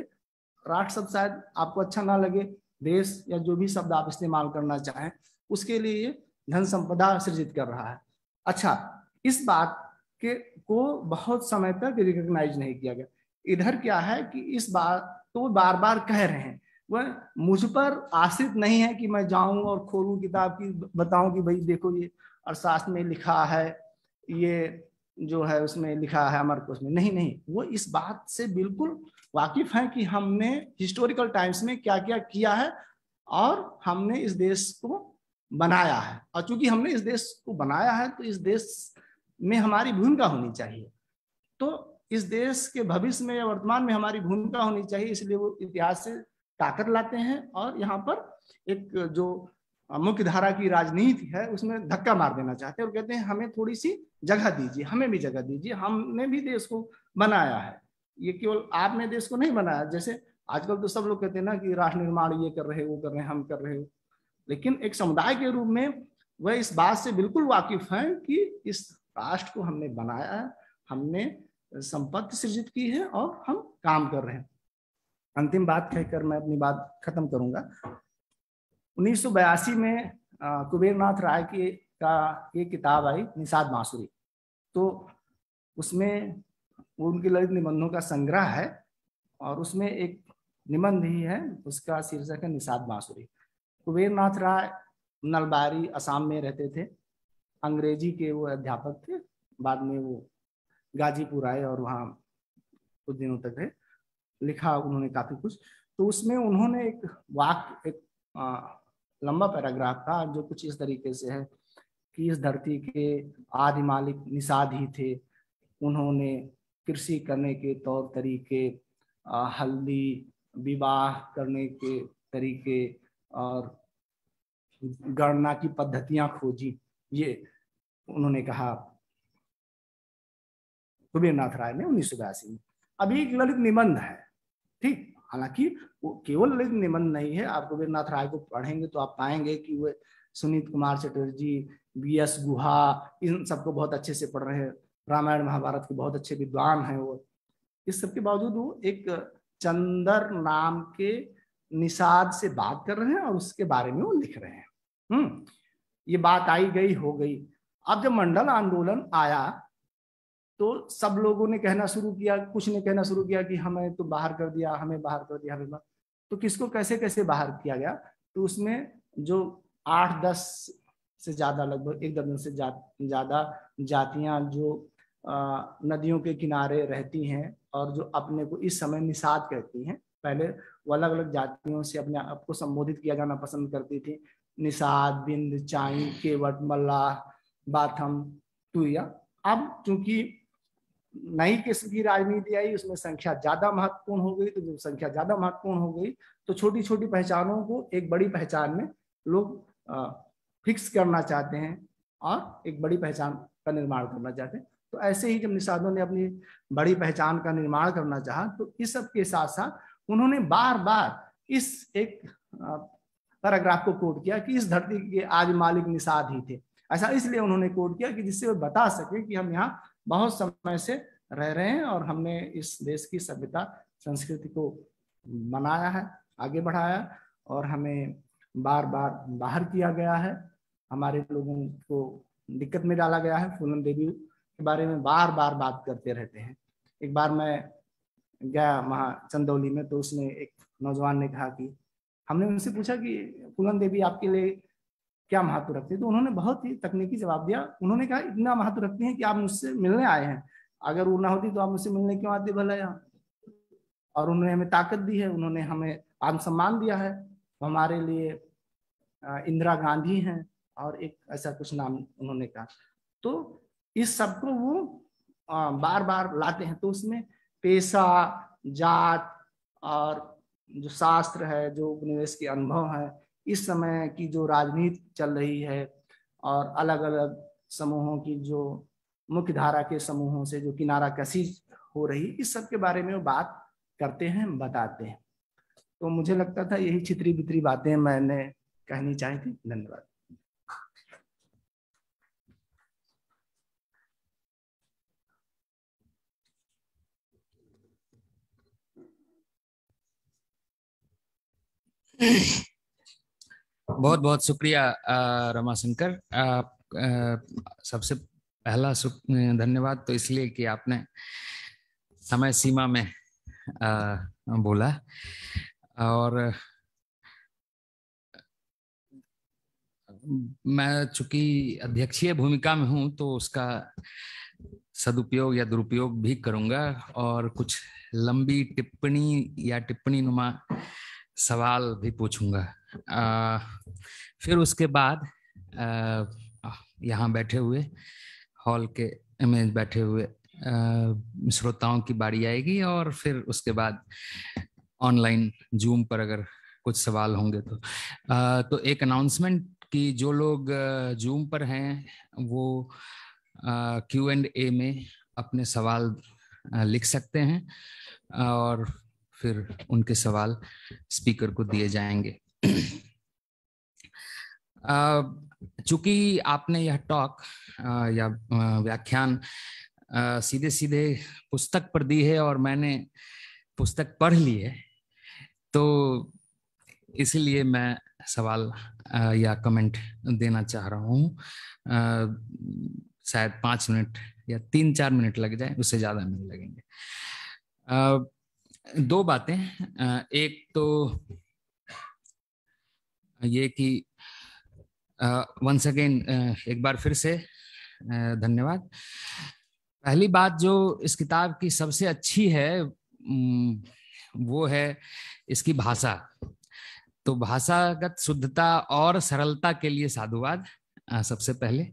राष्ट्र शब्द शायद आपको अच्छा ना लगे देश या जो भी शब्द आप इस्तेमाल करना चाहें उसके लिए ये धन संपदा सृजित कर रहा है अच्छा इस बात के को बहुत समय तक रिकोगनाइज नहीं किया गया इधर क्या है कि इस बात तो बार बार कह रहे हैं वह मुझ पर आश्रित नहीं है कि मैं जाऊं और खोलूं किताब की बताऊं कि भाई देखो ये अर्थशास्त्र में लिखा है ये जो है उसमें लिखा है अमर कोश में नहीं नहीं वो इस बात से बिल्कुल वाकिफ है कि हमने हिस्टोरिकल टाइम्स में क्या क्या किया है और हमने इस देश को बनाया है और चूंकि हमने इस देश को बनाया है तो इस देश में हमारी भूमिका होनी चाहिए तो इस देश के भविष्य में या वर्तमान में हमारी भूमिका होनी चाहिए इसलिए वो इतिहास से ताकत लाते हैं और यहाँ पर एक जो मुख्य धारा की राजनीति है उसमें धक्का मार देना चाहते हैं और कहते हैं हमें थोड़ी सी जगह दीजिए हमें भी जगह दीजिए हमने भी देश को बनाया है ये केवल आपने देश को नहीं बनाया जैसे आजकल तो सब लोग कहते हैं ना कि राष्ट्र निर्माण ये कर रहे वो कर रहे हैं हम कर रहे हो लेकिन एक समुदाय के रूप में वह इस बात से बिल्कुल वाकिफ है कि इस राष्ट्र को हमने बनाया है हमने संपत्ति सृजित की है और हम काम कर रहे हैं अंतिम बात कहकर मैं अपनी बात खत्म करूंगा उन्नीस में कुबेरनाथ राय की का ये किताब आई निषाद मासूरी तो उसमें उनके ललित निबंधों का संग्रह है और उसमें एक निबंध ही है उसका शीर्षक है निषाद मासूरी कुबेरनाथ राय नलबारी असम में रहते थे अंग्रेजी के वो अध्यापक थे बाद में वो गाजीपुर आए और वहाँ कुछ दिनों तक रहे लिखा उन्होंने काफी कुछ तो उसमें उन्होंने एक वाक एक आ, लंबा पैराग्राफ था जो कुछ इस तरीके से है कि इस धरती के आदि मालिक निषाद ही थे उन्होंने कृषि करने के तौर तरीके हल्दी विवाह करने के तरीके और गणना की पद्धतियां खोजी ये उन्होंने कहा कुबेरनाथ राय ने उन्नीस सौ बयासी में अभी एक ललित निबंध है ठीक हालांकि वो केवल निबंध नहीं है आप रविन्द्रनाथ राय को पढ़ेंगे तो आप पाएंगे कि वे सुनीत कुमार चटर्जी बी एस गुहा इन सबको बहुत अच्छे से पढ़ रहे हैं रामायण महाभारत के बहुत अच्छे विद्वान हैं वो इस सब के बावजूद वो एक चंदर नाम के निषाद से बात कर रहे हैं और उसके बारे में वो लिख रहे हैं हम्म ये बात आई गई हो गई अब जब मंडल आंदोलन आया तो सब लोगों ने कहना शुरू किया कुछ ने कहना शुरू किया कि हमें तो बाहर कर दिया हमें बाहर कर दिया हमें बाहर तो किसको कैसे कैसे बाहर किया गया तो उसमें जो आठ दस से ज़्यादा लगभग एक दर्जन से ज़्यादा जा, जातियाँ जो आ, नदियों के किनारे रहती हैं और जो अपने को इस समय निषाद कहती हैं पहले वो अलग अलग जातियों से अपने आप को संबोधित किया जाना पसंद करती थी निषाद बिंद चाई केवट मल्लाह बाथम तुया अब चूंकि नई किस्म की राजनीति आई उसमें संख्या ज्यादा महत्वपूर्ण हो गई तो जब संख्या ज्यादा महत्वपूर्ण हो गई तो छोटी छोटी पहचानों को एक बड़ी पहचान में लोग फिक्स करना चाहते हैं और एक बड़ी पहचान का निर्माण करना चाहते हैं तो ऐसे ही जब निषादों ने अपनी बड़ी पहचान का निर्माण करना चाहा तो इस सब के साथ साथ उन्होंने बार बार इस एक पैराग्राफ को कोट किया कि इस धरती के आज मालिक निषाद ही थे ऐसा इसलिए उन्होंने कोट किया कि जिससे वो बता सके कि हम यहाँ बहुत समय से रह रहे हैं और हमने इस देश की सभ्यता संस्कृति को मनाया है आगे बढ़ाया और हमें बार बार बाहर किया गया है हमारे लोगों को दिक्कत में डाला गया है फूलन देवी के बारे में बार बार बात करते रहते हैं एक बार मैं गया वहाँ चंदौली में तो उसने एक नौजवान ने कहा कि हमने उनसे पूछा कि फूलन देवी आपके लिए क्या महत्व रखते हैं तो उन्होंने बहुत ही तकनीकी जवाब दिया उन्होंने कहा इतना महत्व रखती हैं कि आप मुझसे मिलने आए हैं अगर वो ना होती तो आप मुझसे मिलने क्यों आते भला यहाँ और उन्होंने हमें ताकत दी है उन्होंने हमें आत्म सम्मान दिया है हमारे लिए इंदिरा गांधी हैं और एक ऐसा कुछ नाम उन्होंने कहा तो इस सबको वो बार बार लाते हैं तो उसमें पेशा जात और जो शास्त्र है जो उपनिवेश के अनुभव है इस समय की जो राजनीति चल रही है और अलग अलग समूहों की जो मुख्य धारा के समूहों से जो किनारा कसी हो रही इस सब के बारे में वो बात करते हैं बताते हैं तो मुझे लगता था यही छित्री बित्री बातें मैंने कहनी चाहिए थी धन्यवाद Mm-hmm. बहुत बहुत शुक्रिया रमाशंकर आप सबसे पहला धन्यवाद तो इसलिए कि आपने समय सीमा में आ, बोला और मैं चूंकि अध्यक्षीय भूमिका में हूं तो उसका सदुपयोग या दुरुपयोग भी करूंगा और कुछ लंबी टिप्पणी या टिप्पणी नुमा सवाल भी पूछूंगा फिर उसके बाद यहाँ बैठे हुए हॉल के में बैठे हुए श्रोताओं की बारी आएगी और फिर उसके बाद ऑनलाइन जूम पर अगर कुछ सवाल होंगे तो आ, तो एक अनाउंसमेंट कि जो लोग जूम पर हैं वो क्यू एंड ए में अपने सवाल लिख सकते हैं और फिर उनके सवाल स्पीकर को दिए जाएंगे चूंकि आपने यह टॉक या व्याख्यान सीधे सीधे पुस्तक पर दी है और मैंने पुस्तक पढ़ ली है तो इसलिए मैं सवाल या कमेंट देना चाह रहा हूँ शायद पाँच मिनट या तीन चार मिनट लग जाए उससे ज़्यादा नहीं लगेंगे दो बातें एक तो ये कि वंस अगेन एक बार फिर से धन्यवाद पहली बात जो इस किताब की सबसे अच्छी है वो है इसकी भाषा तो भाषागत शुद्धता और सरलता के लिए साधुवाद सबसे पहले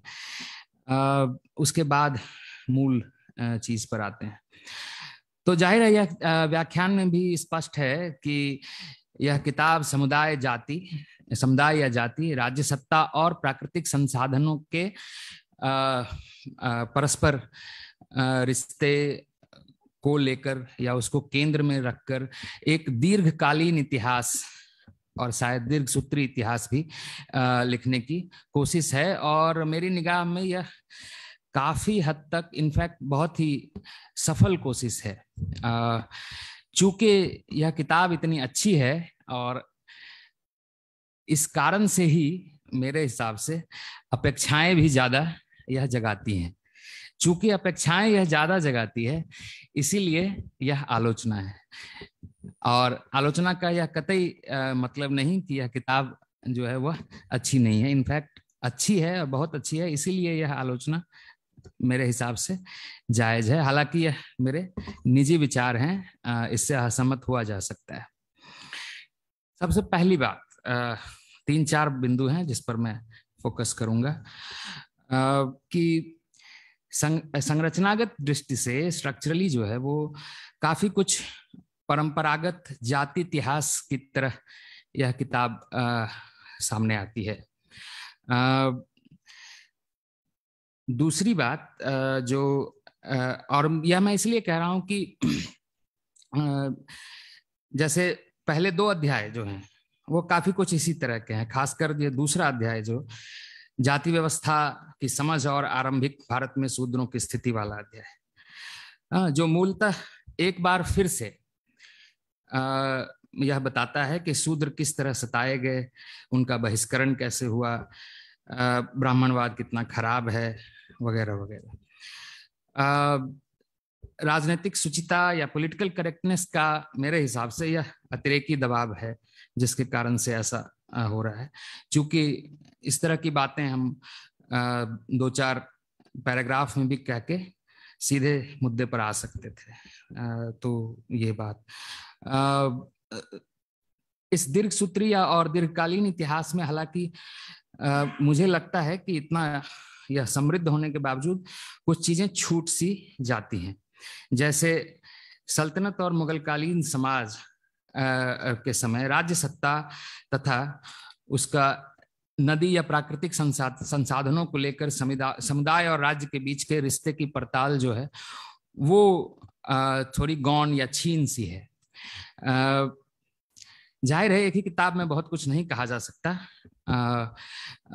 उसके बाद मूल चीज पर आते हैं तो जाहिर है यह व्याख्यान में भी स्पष्ट है कि यह किताब समुदाय जाति समुदाय या जाति राज्य सत्ता और प्राकृतिक संसाधनों के परस्पर रिश्ते को लेकर या उसको केंद्र में रखकर एक दीर्घकालीन इतिहास और शायद दीर्घ सूत्री इतिहास भी लिखने की कोशिश है और मेरी निगाह में यह काफ़ी हद तक इनफैक्ट बहुत ही सफल कोशिश है आ, चूंकि यह किताब इतनी अच्छी है और इस कारण से ही मेरे हिसाब से अपेक्षाएं भी ज़्यादा यह जगाती हैं चूंकि अपेक्षाएं यह ज़्यादा जगाती है इसीलिए यह आलोचना है और आलोचना का यह कतई मतलब नहीं कि यह किताब जो है वह अच्छी नहीं है इनफैक्ट अच्छी है और बहुत अच्छी है इसीलिए यह आलोचना मेरे हिसाब से जायज है हालांकि यह मेरे निजी विचार हैं इससे असहमत हुआ जा सकता है सबसे पहली बात तीन चार बिंदु हैं जिस पर मैं फोकस करूंगा कि संग, संरचनागत दृष्टि से स्ट्रक्चरली जो है वो काफी कुछ परंपरागत जाति इतिहास की तरह यह किताब आ, सामने आती है आ, दूसरी बात जो और यह मैं इसलिए कह रहा हूं कि जैसे पहले दो अध्याय जो हैं वो काफी कुछ इसी तरह के हैं खासकर ये दूसरा अध्याय जो जाति व्यवस्था की समझ और आरंभिक भारत में शूद्रों की स्थिति वाला अध्याय जो मूलतः एक बार फिर से यह बताता है कि शूद्र किस तरह सताए गए उनका बहिष्करण कैसे हुआ ब्राह्मणवाद कितना खराब है वगैरह वगैरह राजनीतिक सुचिता या पॉलिटिकल करेक्टनेस का मेरे हिसाब से यह अतिरेकी दबाव है जिसके कारण से ऐसा हो रहा है क्योंकि इस तरह की बातें हम दो चार पैराग्राफ में भी कह के सीधे मुद्दे पर आ सकते थे तो ये बात इस दीर्घ सूत्री और दीर्घकालीन इतिहास में हालांकि मुझे लगता है कि इतना या समृद्ध होने के बावजूद कुछ चीजें छूट सी जाती हैं जैसे सल्तनत और मुगलकालीन समाज के समय राज्य सत्ता तथा उसका नदी या प्राकृतिक संसाधनों को लेकर समुदाय और राज्य के बीच के रिश्ते की पड़ताल जो है वो थोड़ी गौन या छीन सी है जाहिर है एक ही किताब में बहुत कुछ नहीं कहा जा सकता आ,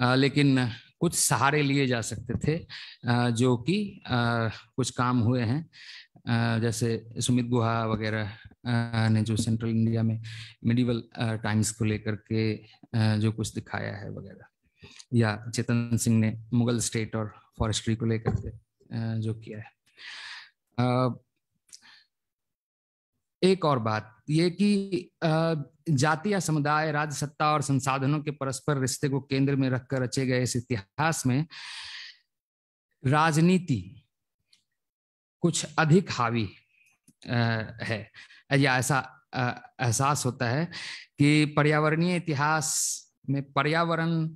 आ, लेकिन कुछ सहारे लिए जा सकते थे जो कि कुछ काम हुए हैं जैसे सुमित गुहा वगैरह ने जो सेंट्रल इंडिया में मिडिवल टाइम्स को लेकर के जो कुछ दिखाया है वगैरह या चेतन सिंह ने मुगल स्टेट और फॉरेस्ट्री को लेकर के जो किया है एक और बात ये कि जाति या समुदाय राज्य सत्ता और संसाधनों के परस्पर रिश्ते को केंद्र में रखकर रचे गए इस इतिहास में राजनीति कुछ अधिक हावी है या ऐसा एहसास होता है कि पर्यावरणीय इतिहास में पर्यावरण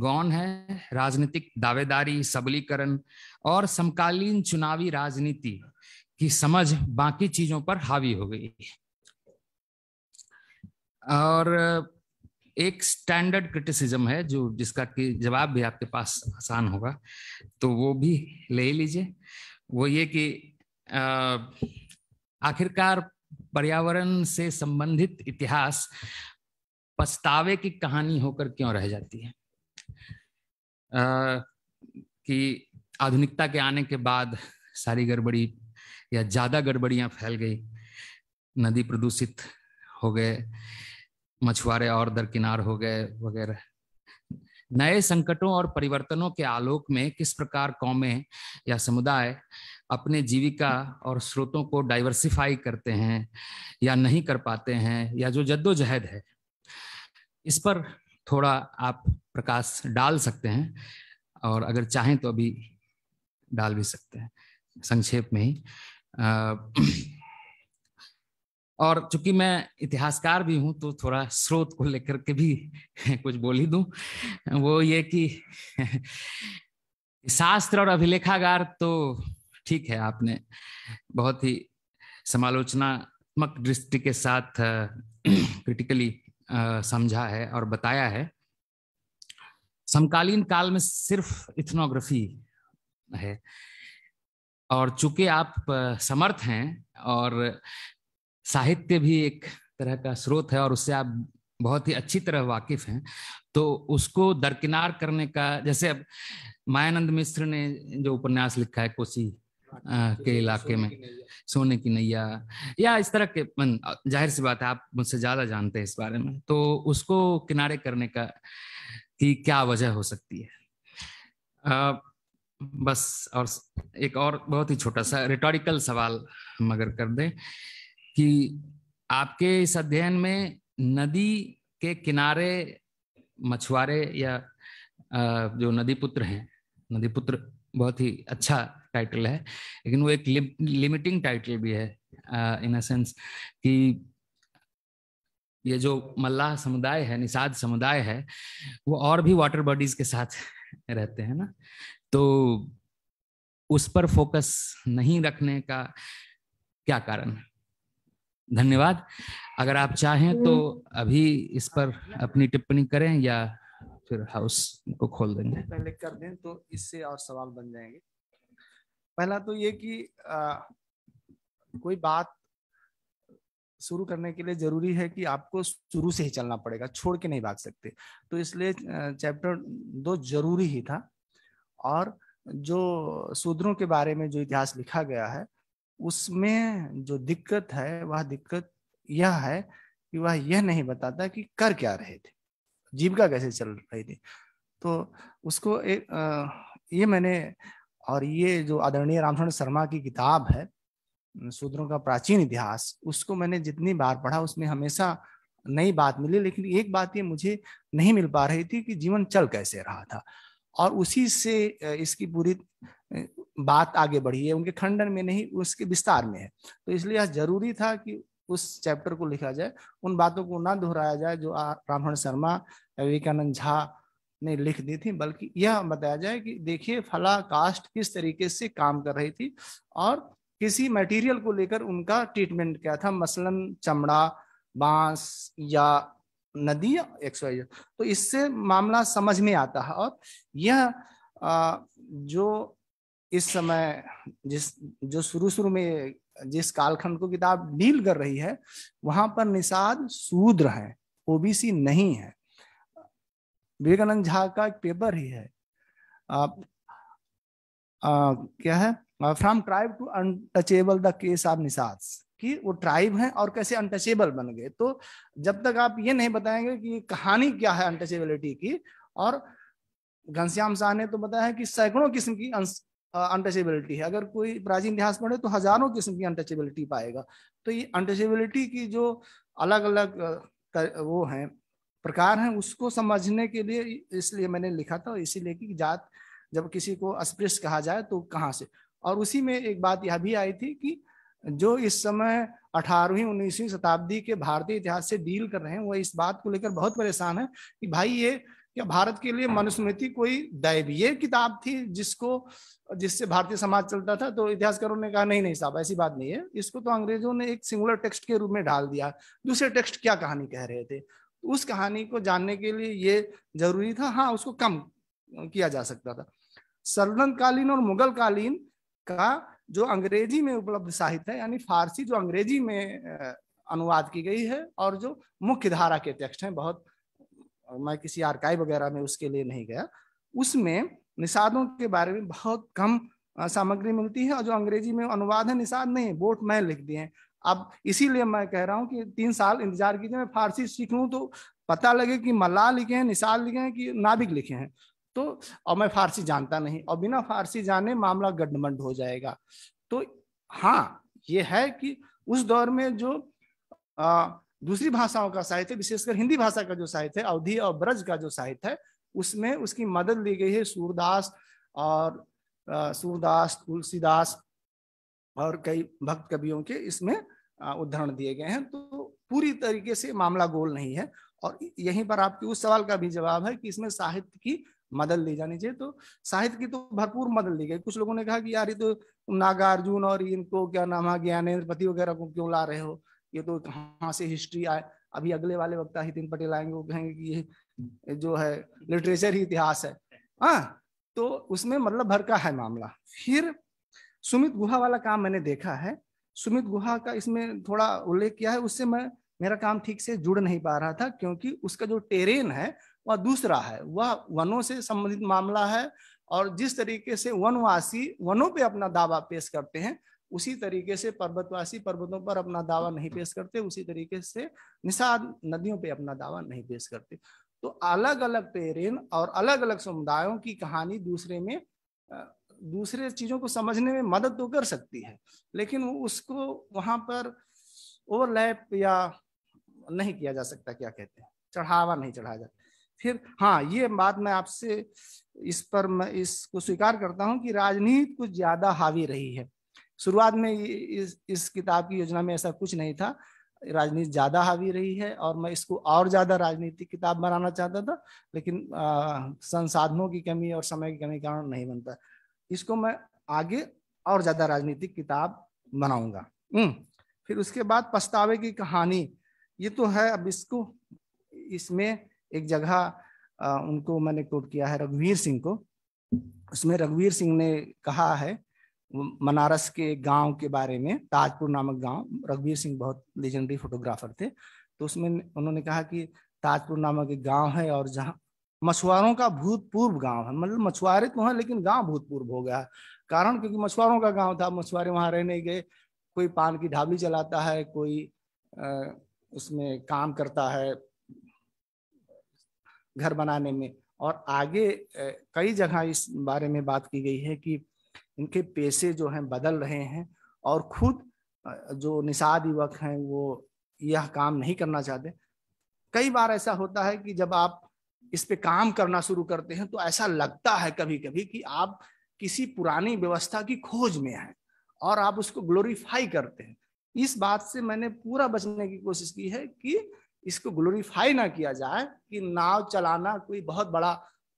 गौन है राजनीतिक दावेदारी सबलीकरण और समकालीन चुनावी राजनीति कि समझ बाकी चीजों पर हावी हो गई और एक स्टैंडर्ड क्रिटिसिज्म है जो जिसका कि जवाब भी आपके पास आसान होगा तो वो भी ले लीजिए वो ये कि आखिरकार पर्यावरण से संबंधित इतिहास पछतावे की कहानी होकर क्यों रह जाती है आ, कि आधुनिकता के आने के बाद सारी गड़बड़ी या ज़्यादा गड़बड़ियां फैल गई नदी प्रदूषित हो गए मछुआरे और दरकिनार हो गए वगैरह नए संकटों और परिवर्तनों के आलोक में किस प्रकार कौमें या समुदाय अपने जीविका और स्रोतों को डाइवर्सिफाई करते हैं या नहीं कर पाते हैं या जो जद्दोजहद है इस पर थोड़ा आप प्रकाश डाल सकते हैं और अगर चाहें तो अभी डाल भी सकते हैं संक्षेप में ही और चूंकि मैं इतिहासकार भी हूं तो थोड़ा स्रोत को लेकर के भी कुछ बोल ही दू वो ये कि शास्त्र और अभिलेखागार तो ठीक है आपने बहुत ही समालोचनात्मक दृष्टि के साथ क्रिटिकली समझा है और बताया है समकालीन काल में सिर्फ इथनोग्राफी है और चूंकि आप समर्थ हैं और साहित्य भी एक तरह का स्रोत है और उससे आप बहुत ही अच्छी तरह वाकिफ हैं तो उसको दरकिनार करने का जैसे अब मायानंद मिश्र ने जो उपन्यास लिखा है कोसी आ, हाँ, के इलाके में सोने की नैया या इस तरह के जाहिर सी बात है आप मुझसे ज्यादा जानते हैं इस बारे में तो उसको किनारे करने का की क्या वजह हो सकती है आ, बस और एक और बहुत ही छोटा सा रिटोरिकल सवाल हम अगर कर दें कि आपके इस अध्ययन में नदी के किनारे मछुआरे या जो नदी पुत्र हैं नदी पुत्र बहुत ही अच्छा टाइटल है लेकिन वो एक लि, लिमिटिंग टाइटल भी है इन अ सेंस कि ये जो मल्लाह समुदाय है निषाद समुदाय है वो और भी वाटर बॉडीज के साथ रहते हैं ना तो उस पर फोकस नहीं रखने का क्या कारण है धन्यवाद अगर आप चाहें तो हम्म। अभी इस पर अपनी टिप्पणी करें या फिर हाउस को खोल देंगे पहले कर दें तो इससे और सवाल बन जाएंगे पहला तो ये कि आ, कोई बात शुरू करने के लिए जरूरी है कि आपको शुरू से ही चलना पड़ेगा छोड़ के नहीं भाग सकते तो इसलिए चैप्टर दो जरूरी ही था और जो शूद्रों के बारे में जो इतिहास लिखा गया है उसमें जो दिक्कत है वह दिक्कत यह है कि वह यह नहीं बताता कि कर क्या रहे थे जीविका कैसे चल रही थी तो उसको एक ये मैंने और ये जो आदरणीय रामचरण शर्मा की किताब है शूद्रों का प्राचीन इतिहास उसको मैंने जितनी बार पढ़ा उसमें हमेशा नई बात मिली लेकिन एक बात ये मुझे नहीं मिल पा रही थी कि जीवन चल कैसे रहा था और उसी से इसकी पूरी बात आगे बढ़ी है उनके खंडन में नहीं उसके विस्तार में है तो इसलिए जरूरी था कि उस चैप्टर को लिखा जाए उन बातों को ना दोहराया जाए जो ब्राह्मण शर्मा विवेकानंद झा ने लिख दी थी बल्कि यह बताया जाए कि देखिए फला कास्ट किस तरीके से काम कर रही थी और किसी मटेरियल को लेकर उनका ट्रीटमेंट क्या था मसलन चमड़ा बांस या नदी एक्स वाई तो इससे मामला समझ में आता है और यह जो इस समय जिस जो शुरू शुरू में जिस कालखंड को किताब डील कर रही है वहां पर निषाद शूद्र है ओबीसी नहीं है विवेकानंद झा का एक पेपर ही है आप आ, क्या है from tribe to untouchable the case of Nishad कि वो ट्राइब हैं और कैसे अनटचेबल बन गए तो जब तक आप ये नहीं बताएंगे कि कहानी क्या है अनटचेबिलिटी की और घनश्याम शाह ने तो बताया है कि सैकड़ों किस्म की अनटचेबिलिटी है अगर कोई प्राचीन इतिहास पढ़े तो हजारों किस्म की अनटचेबिलिटी पाएगा तो ये अनटचेबिलिटी की जो अलग अलग वो हैं प्रकार हैं उसको समझने के लिए इसलिए मैंने लिखा था इसीलिए कि जात जब किसी को अस्पृश्य कहा जाए तो कहाँ से और उसी में एक बात यह भी आई थी कि जो इस समय अठारहवीं उन्नीसवीं शताब्दी के भारतीय इतिहास से डील कर रहे हैं वह इस बात को लेकर बहुत परेशान है कि भाई ये क्या भारत के लिए मनुस्मृति कोई दैवीय किताब थी जिसको जिससे भारतीय समाज चलता था तो इतिहासकारों ने कहा नहीं नहीं साहब ऐसी बात नहीं है इसको तो अंग्रेजों ने एक सिंगुलर टेक्स्ट के रूप में ढाल दिया दूसरे टेक्स्ट क्या कहानी कह रहे थे तो उस कहानी को जानने के लिए ये जरूरी था हाँ उसको कम किया जा सकता था सल्तनतकालीन और मुगलकालीन का जो अंग्रेजी में उपलब्ध साहित्य है यानी फारसी जो अंग्रेजी में अनुवाद की गई है और जो मुख्य धारा के टेक्स्ट हैं बहुत मैं किसी आरकाई वगैरह में उसके लिए नहीं गया उसमें निषादों के बारे में बहुत कम सामग्री मिलती है और जो अंग्रेजी में अनुवाद है निषाद नहीं बोट मैं लिख दिए अब इसीलिए मैं कह रहा हूँ कि तीन साल इंतजार कीजिए मैं फारसी सीख लूँ तो पता लगे कि मल्ला लिखे हैं निषाद लिखे हैं कि नाभिक लिखे हैं तो और मैं फारसी जानता नहीं और बिना फारसी जाने मामला गडमंड हो जाएगा तो हाँ ये है कि उस दौर में जो आ, दूसरी भाषाओं का साहित्य विशेषकर हिंदी भाषा का जो साहित्य है अवधि और ब्रज का जो साहित्य है उसमें उसकी मदद ली गई है सूरदास और सूरदास तुलसीदास और कई भक्त कवियों के इसमें उदाहरण दिए गए हैं तो पूरी तरीके से मामला गोल नहीं है और यहीं पर आपके उस सवाल का भी जवाब है कि इसमें साहित्य की मदद ली जानी चाहिए तो साहित्य की तो भरपूर मदद ली गई कुछ लोगों ने कहा कि यार ये तो नागार्जुन और इनको क्या नाम है ज्ञानेन्द्रपति वगैरह को क्यों ला रहे हो ये तो कहाँ से हिस्ट्री आए अभी अगले वाले वक्ता हितिन पटेल आएंगे वो कहेंगे कि ये जो है लिटरेचर ही इतिहास है आ, हाँ, तो उसमें मतलब भर का है मामला फिर सुमित गुहा वाला काम मैंने देखा है सुमित गुहा का इसमें थोड़ा उल्लेख किया है उससे मैं मेरा काम ठीक से जुड़ नहीं पा रहा था क्योंकि उसका जो टेरेन है वह दूसरा है वह वनों से संबंधित मामला है और जिस तरीके से वनवासी वनों पे अपना दावा पेश करते हैं उसी तरीके से पर्वतवासी पर्वतों पर अपना दावा नहीं पेश करते उसी तरीके से निषाद नदियों पे अपना दावा नहीं पेश करते तो अलग अलग पेरेन और अलग अलग समुदायों की कहानी दूसरे में दूसरे चीजों को समझने में मदद तो कर सकती है लेकिन उसको वहां पर ओवरलैप या नहीं किया जा सकता क्या कहते हैं चढ़ावा नहीं चढ़ाया जाता फिर हाँ ये बात मैं आपसे इस पर मैं इसको स्वीकार करता हूँ कि राजनीति कुछ ज्यादा हावी रही है शुरुआत में इस इस किताब की योजना में ऐसा कुछ नहीं था राजनीति ज्यादा हावी रही है और मैं इसको और ज्यादा राजनीतिक किताब बनाना चाहता था लेकिन संसाधनों की कमी और समय की कमी कारण नहीं बनता इसको मैं आगे और ज्यादा राजनीतिक किताब बनाऊंगा हम्म, फिर उसके बाद पछतावे की कहानी ये तो है अब इसको इसमें एक जगह उनको मैंने कोट किया है रघुवीर सिंह को उसमें रघुवीर सिंह ने कहा है बनारस के गांव के बारे में ताजपुर नामक गांव रघुवीर सिंह बहुत लेजेंडरी फोटोग्राफर थे तो उसमें उन्होंने कहा कि ताजपुर नामक एक गांव है और जहाँ मछुआरों का भूतपूर्व गांव है मतलब मछुआरे तो हैं लेकिन गांव भूतपूर्व हो गया कारण क्योंकि मछुआरों का गांव था मछुआरे वहां रहने गए कोई पान की ढाबली चलाता है कोई आ, उसमें काम करता है घर बनाने में और आगे कई जगह इस बारे में बात की गई है कि इनके पैसे जो हैं बदल रहे हैं और खुद जो निषाद युवक हैं वो यह काम नहीं करना चाहते कई बार ऐसा होता है कि जब आप इस पे काम करना शुरू करते हैं तो ऐसा लगता है कभी कभी कि आप किसी पुरानी व्यवस्था की खोज में हैं और आप उसको ग्लोरीफाई करते हैं इस बात से मैंने पूरा बचने की कोशिश की है कि इसको ग्लोरीफाई ना किया जाए कि नाव चलाना कोई बहुत बड़ा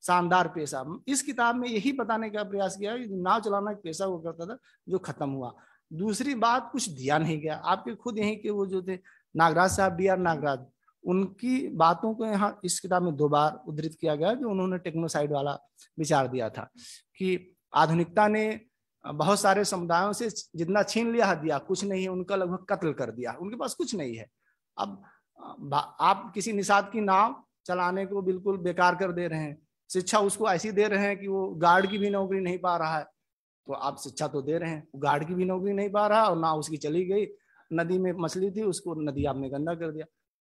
शानदार पेशा इस किताब में यही बताने का प्रयास किया कि नाव चलाना एक पेशा वो करता था जो खत्म हुआ दूसरी बात कुछ दिया नहीं गया आपके खुद यहीं के वो जो थे नागराज साहब बी आर नागराज उनकी बातों को यहाँ इस किताब में दो बार उद्धृत किया गया जो उन्होंने टेक्नोसाइड वाला विचार दिया था कि आधुनिकता ने बहुत सारे समुदायों से जितना छीन लिया दिया कुछ नहीं है उनका लगभग कत्ल कर दिया उनके पास कुछ नहीं है अब आप किसी निषाद की नाव चलाने को बिल्कुल बेकार कर दे रहे हैं शिक्षा उसको ऐसी दे रहे हैं कि वो गार्ड की भी नौकरी नहीं पा रहा है तो आप शिक्षा तो दे रहे हैं गार्ड की भी नौकरी नहीं पा रहा और ना उसकी चली गई नदी में मछली थी उसको नदी आपने गंदा कर दिया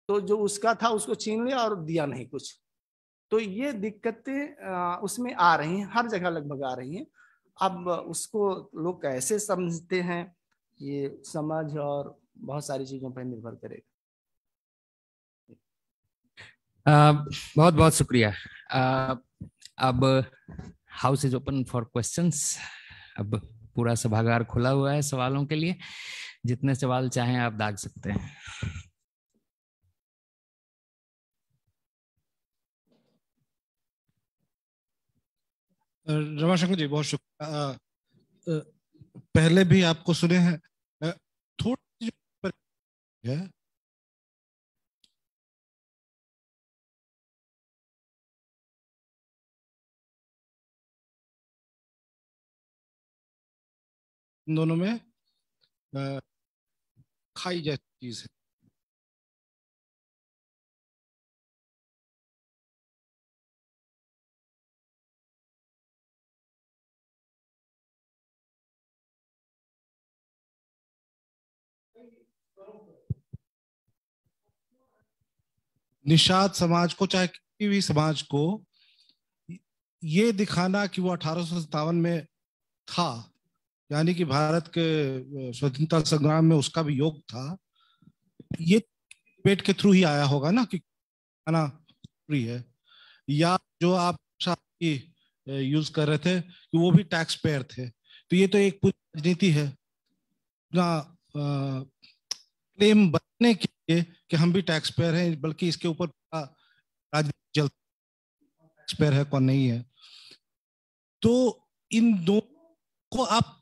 तो जो उसका था उसको छीन लिया और दिया नहीं कुछ तो ये दिक्कतें उसमें आ रही हैं हर जगह लगभग आ रही हैं अब उसको लोग कैसे समझते हैं ये समझ और बहुत सारी चीज़ों पर निर्भर करेगा Uh, बहुत बहुत शुक्रिया uh, अब house is open for questions अब पूरा सभागार खुला हुआ है सवालों के लिए जितने सवाल चाहें आप दाग सकते हैं uh, रमाशंकर जी बहुत शुक्रिया पहले भी आपको सुने हैं थोड़ी है दोनों में खाई जाती चीज है निषाद समाज को चाहे किसी भी समाज को ये दिखाना कि वो अठारह में था यानी कि भारत के स्वतंत्रता संग्राम में उसका भी योग था ये पेट के थ्रू ही आया होगा ना कि खाना फ्री है या जो आप यूज कर रहे थे कि वो भी टैक्स पेयर थे तो ये तो एक पूरी राजनीति है ना क्लेम बनने के लिए कि हम भी टैक्स पेयर हैं बल्कि इसके ऊपर राजनीति जल टैक्स पेयर है कौन नहीं है तो इन दो को आप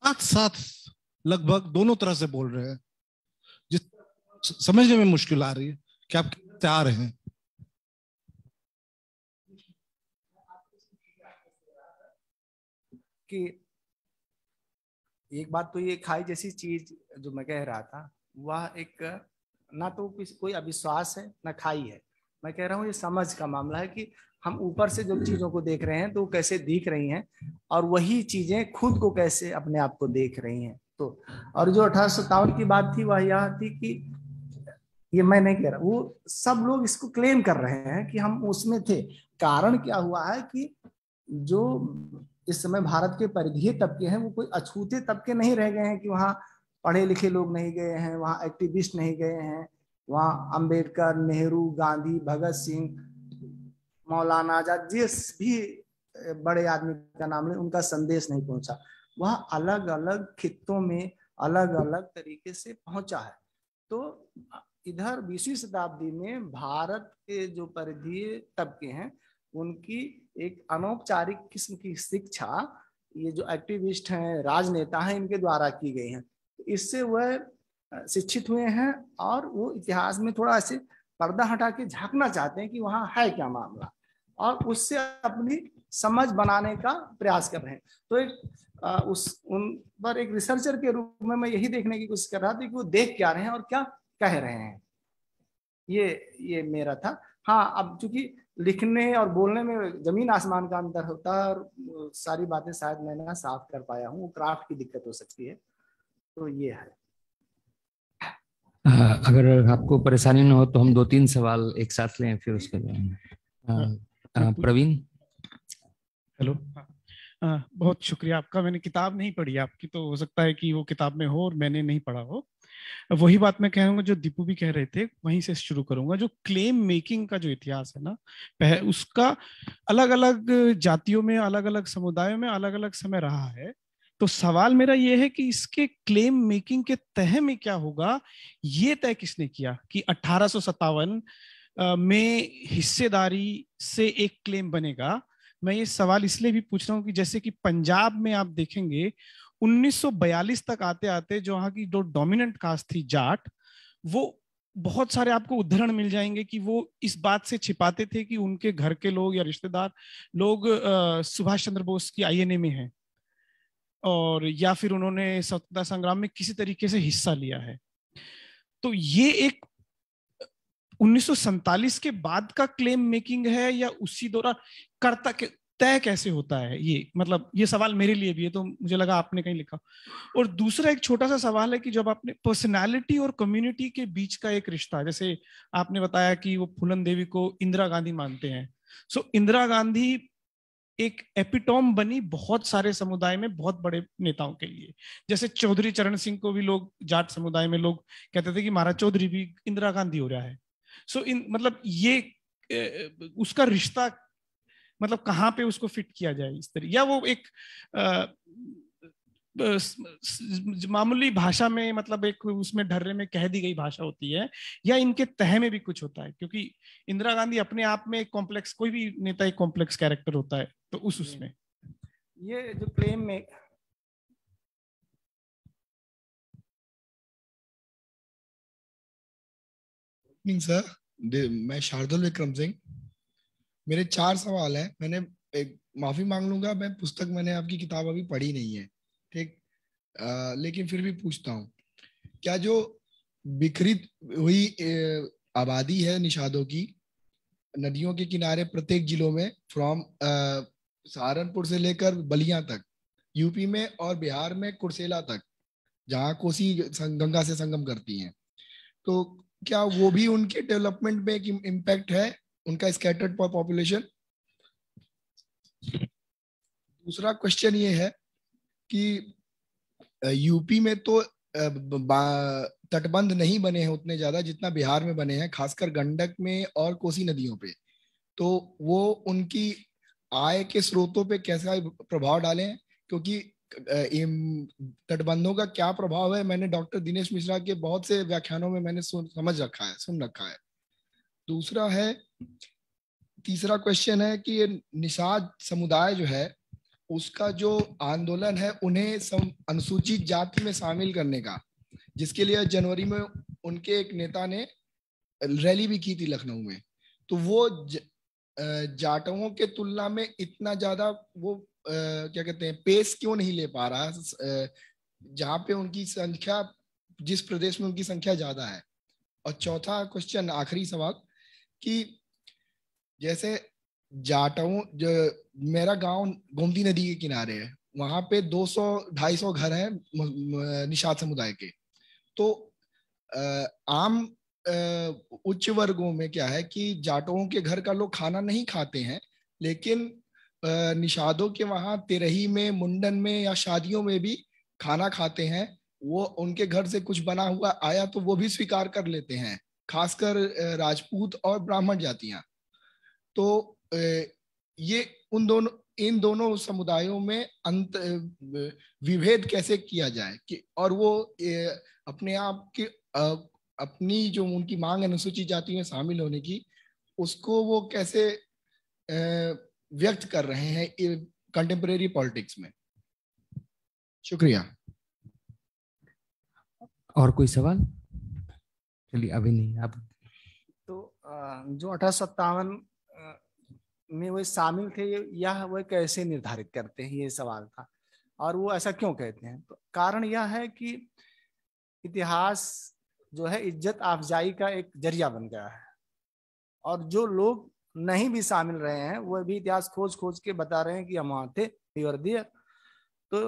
साथ साथ लगभग दोनों तरह से बोल रहे हैं जिस समझने में मुश्किल आ रही है कि आप तैयार हैं कि एक बात तो ये खाई जैसी चीज जो मैं कह रहा था वह एक ना तो कोई अविश्वास है ना खाई है मैं कह रहा हूँ ये समझ का मामला है कि हम ऊपर से जो चीजों को देख रहे हैं तो कैसे दिख रही हैं और वही चीजें खुद को कैसे अपने आप को देख रही हैं तो और जो अठारह की बात थी वह यह थी कि ये मैं नहीं कह रहा वो सब लोग इसको क्लेम कर रहे हैं कि हम उसमें थे कारण क्या हुआ है कि जो इस समय भारत के परिधीय तबके हैं वो कोई अछूते तबके नहीं रह गए हैं कि वहाँ पढ़े लिखे लोग नहीं गए हैं वहाँ एक्टिविस्ट नहीं गए हैं वहाँ अंबेडकर नेहरू गांधी भगत सिंह मौलाना आजाद जिस भी बड़े आदमी का नाम ले उनका संदेश नहीं पहुंचा वह अलग अलग खित्तों में अलग अलग तरीके से पहुंचा है तो इधर बीसवीं शताब्दी में भारत के जो परिधीय तबके हैं उनकी एक अनौपचारिक किस्म की शिक्षा ये जो एक्टिविस्ट हैं राजनेता हैं इनके द्वारा की गई है इससे वह शिक्षित हुए हैं और वो इतिहास में थोड़ा ऐसे पर्दा हटा के झांकना चाहते हैं कि वहाँ है क्या मामला और उससे अपनी समझ बनाने का प्रयास कर रहे हैं तो एक उस उन पर एक रिसर्चर के रूप में मैं यही देखने की कोशिश कर रहा था कि वो देख क्या रहे हैं और क्या कह रहे हैं ये ये मेरा था हाँ अब चूंकि लिखने और बोलने में जमीन आसमान का अंतर होता है और सारी बातें शायद मैं ना साफ कर पाया हूँ क्राफ्ट की दिक्कत हो सकती है तो ये है अगर आपको परेशानी ना हो तो हम दो तीन सवाल एक साथ लें फिर उसके लिए प्रवीण हेलो बहुत शुक्रिया आपका मैंने किताब नहीं पढ़ी आपकी तो हो सकता है कि वो किताब में हो और मैंने नहीं पढ़ा हो वही बात मैं कहूँगा जो दीपू भी कह रहे थे वहीं से शुरू करूंगा जो क्लेम मेकिंग का जो इतिहास है ना पह, उसका अलग अलग जातियों में अलग अलग समुदायों में अलग अलग समय रहा है तो सवाल मेरा यह है कि इसके क्लेम मेकिंग के तह में क्या होगा ये तय किसने किया कि अठारह में हिस्सेदारी से एक क्लेम बनेगा मैं ये सवाल इसलिए भी पूछ रहा हूँ कि जैसे कि पंजाब में आप देखेंगे 1942 तक आते आते जो वहाँ की जो डोमिनेंट कास्ट थी जाट वो बहुत सारे आपको उदाहरण मिल जाएंगे कि वो इस बात से छिपाते थे कि उनके घर के लोग या रिश्तेदार लोग सुभाष चंद्र बोस की आईएनए में हैं और या फिर उन्होंने स्वतंत्रता संग्राम में किसी तरीके से हिस्सा लिया है तो ये एक उन्नीस के बाद का क्लेम मेकिंग है या उसी दौरान करता के तय कैसे होता है ये मतलब ये सवाल मेरे लिए भी है तो मुझे लगा आपने कहीं लिखा और दूसरा एक छोटा सा सवाल है कि जब आपने पर्सनालिटी और कम्युनिटी के बीच का एक रिश्ता जैसे आपने बताया कि वो फूलन देवी को इंदिरा गांधी मानते हैं सो इंदिरा गांधी एक एपिटोम बनी बहुत सारे समुदाय में बहुत बड़े नेताओं के लिए जैसे चौधरी चरण सिंह को भी लोग जाट समुदाय में लोग कहते थे कि महाराज चौधरी भी इंदिरा गांधी हो रहा है सो इन मतलब ये उसका रिश्ता मतलब कहाँ पे उसको फिट किया जाए इस तरह या वो एक मामूली भाषा में मतलब एक उसमें ढर्रे में कह दी गई भाषा होती है या इनके तह में भी कुछ होता है क्योंकि इंदिरा गांधी अपने आप में एक कॉम्प्लेक्स कोई भी नेता एक कॉम्प्लेक्स कैरेक्टर होता है तो उस उसमें ये जो प्रेम में इवनिंग सर मैं शार्दुल विक्रम सिंह मेरे चार सवाल हैं मैंने एक माफी मांग लूंगा मैं पुस्तक मैंने आपकी किताब अभी पढ़ी नहीं है ठीक लेकिन फिर भी पूछता हूँ क्या जो बिखरी हुई आबादी है निषादों की नदियों के किनारे प्रत्येक जिलों में फ्रॉम सहारनपुर से लेकर बलिया तक यूपी में और बिहार में कुर्सेला तक जहाँ कोसी गंगा से संगम करती हैं तो क्या वो भी उनके डेवलपमेंट में एक इम्पैक्ट है उनका स्कैटर्ड पॉपुलेशन दूसरा क्वेश्चन ये है कि यूपी में तो तटबंध नहीं बने हैं उतने ज्यादा जितना बिहार में बने हैं खासकर गंडक में और कोसी नदियों पे तो वो उनकी आय के स्रोतों पे कैसा प्रभाव डाले क्योंकि तटबंधों का क्या प्रभाव है मैंने डॉक्टर दिनेश मिश्रा के बहुत से व्याख्यानों में मैंने सुन समझ रखा है सुन रखा है दूसरा है तीसरा क्वेश्चन है कि ये निषाद समुदाय जो है उसका जो आंदोलन है उन्हें अनुसूचित जाति में शामिल करने का जिसके लिए जनवरी में उनके एक नेता ने रैली भी की थी लखनऊ में तो वो ज, जाटवों के तुलना में इतना ज्यादा वो क्या कहते हैं पेस क्यों नहीं ले पा रहा जहाँ पे उनकी संख्या जिस प्रदेश में उनकी संख्या ज्यादा है और चौथा क्वेश्चन आखिरी सवाल कि जैसे जाटाऊ जो मेरा गांव गोमती नदी के किनारे है वहां पे 200 250 घर हैं निषाद समुदाय के तो आम उच्च वर्गों में क्या है कि जाटों के घर का लोग खाना नहीं खाते हैं लेकिन निषादों के वहाँ तिरही में मुंडन में या शादियों में भी खाना खाते हैं वो उनके घर से कुछ बना हुआ आया तो वो भी स्वीकार कर लेते हैं खासकर राजपूत और ब्राह्मण जातियां तो ये उन दोनों इन दोनों समुदायों में अंत विभेद कैसे किया जाए कि और वो अपने आप की अपनी जो उनकी मांग अनुसूचित जाति में शामिल होने की उसको वो कैसे व्यक्त कर रहे हैं कंटेम्प्रेरी पॉलिटिक्स में शुक्रिया और कोई सवाल चलिए अभी नहीं आप तो जो अठारह में वे शामिल थे यह वे कैसे निर्धारित करते हैं ये सवाल था और वो ऐसा क्यों कहते हैं तो कारण यह है कि इतिहास जो है इज्जत अफजाई का एक जरिया बन गया है और जो लोग नहीं भी शामिल रहे हैं वो भी इतिहास खोज खोज के बता रहे हैं कि हम वहां थे तो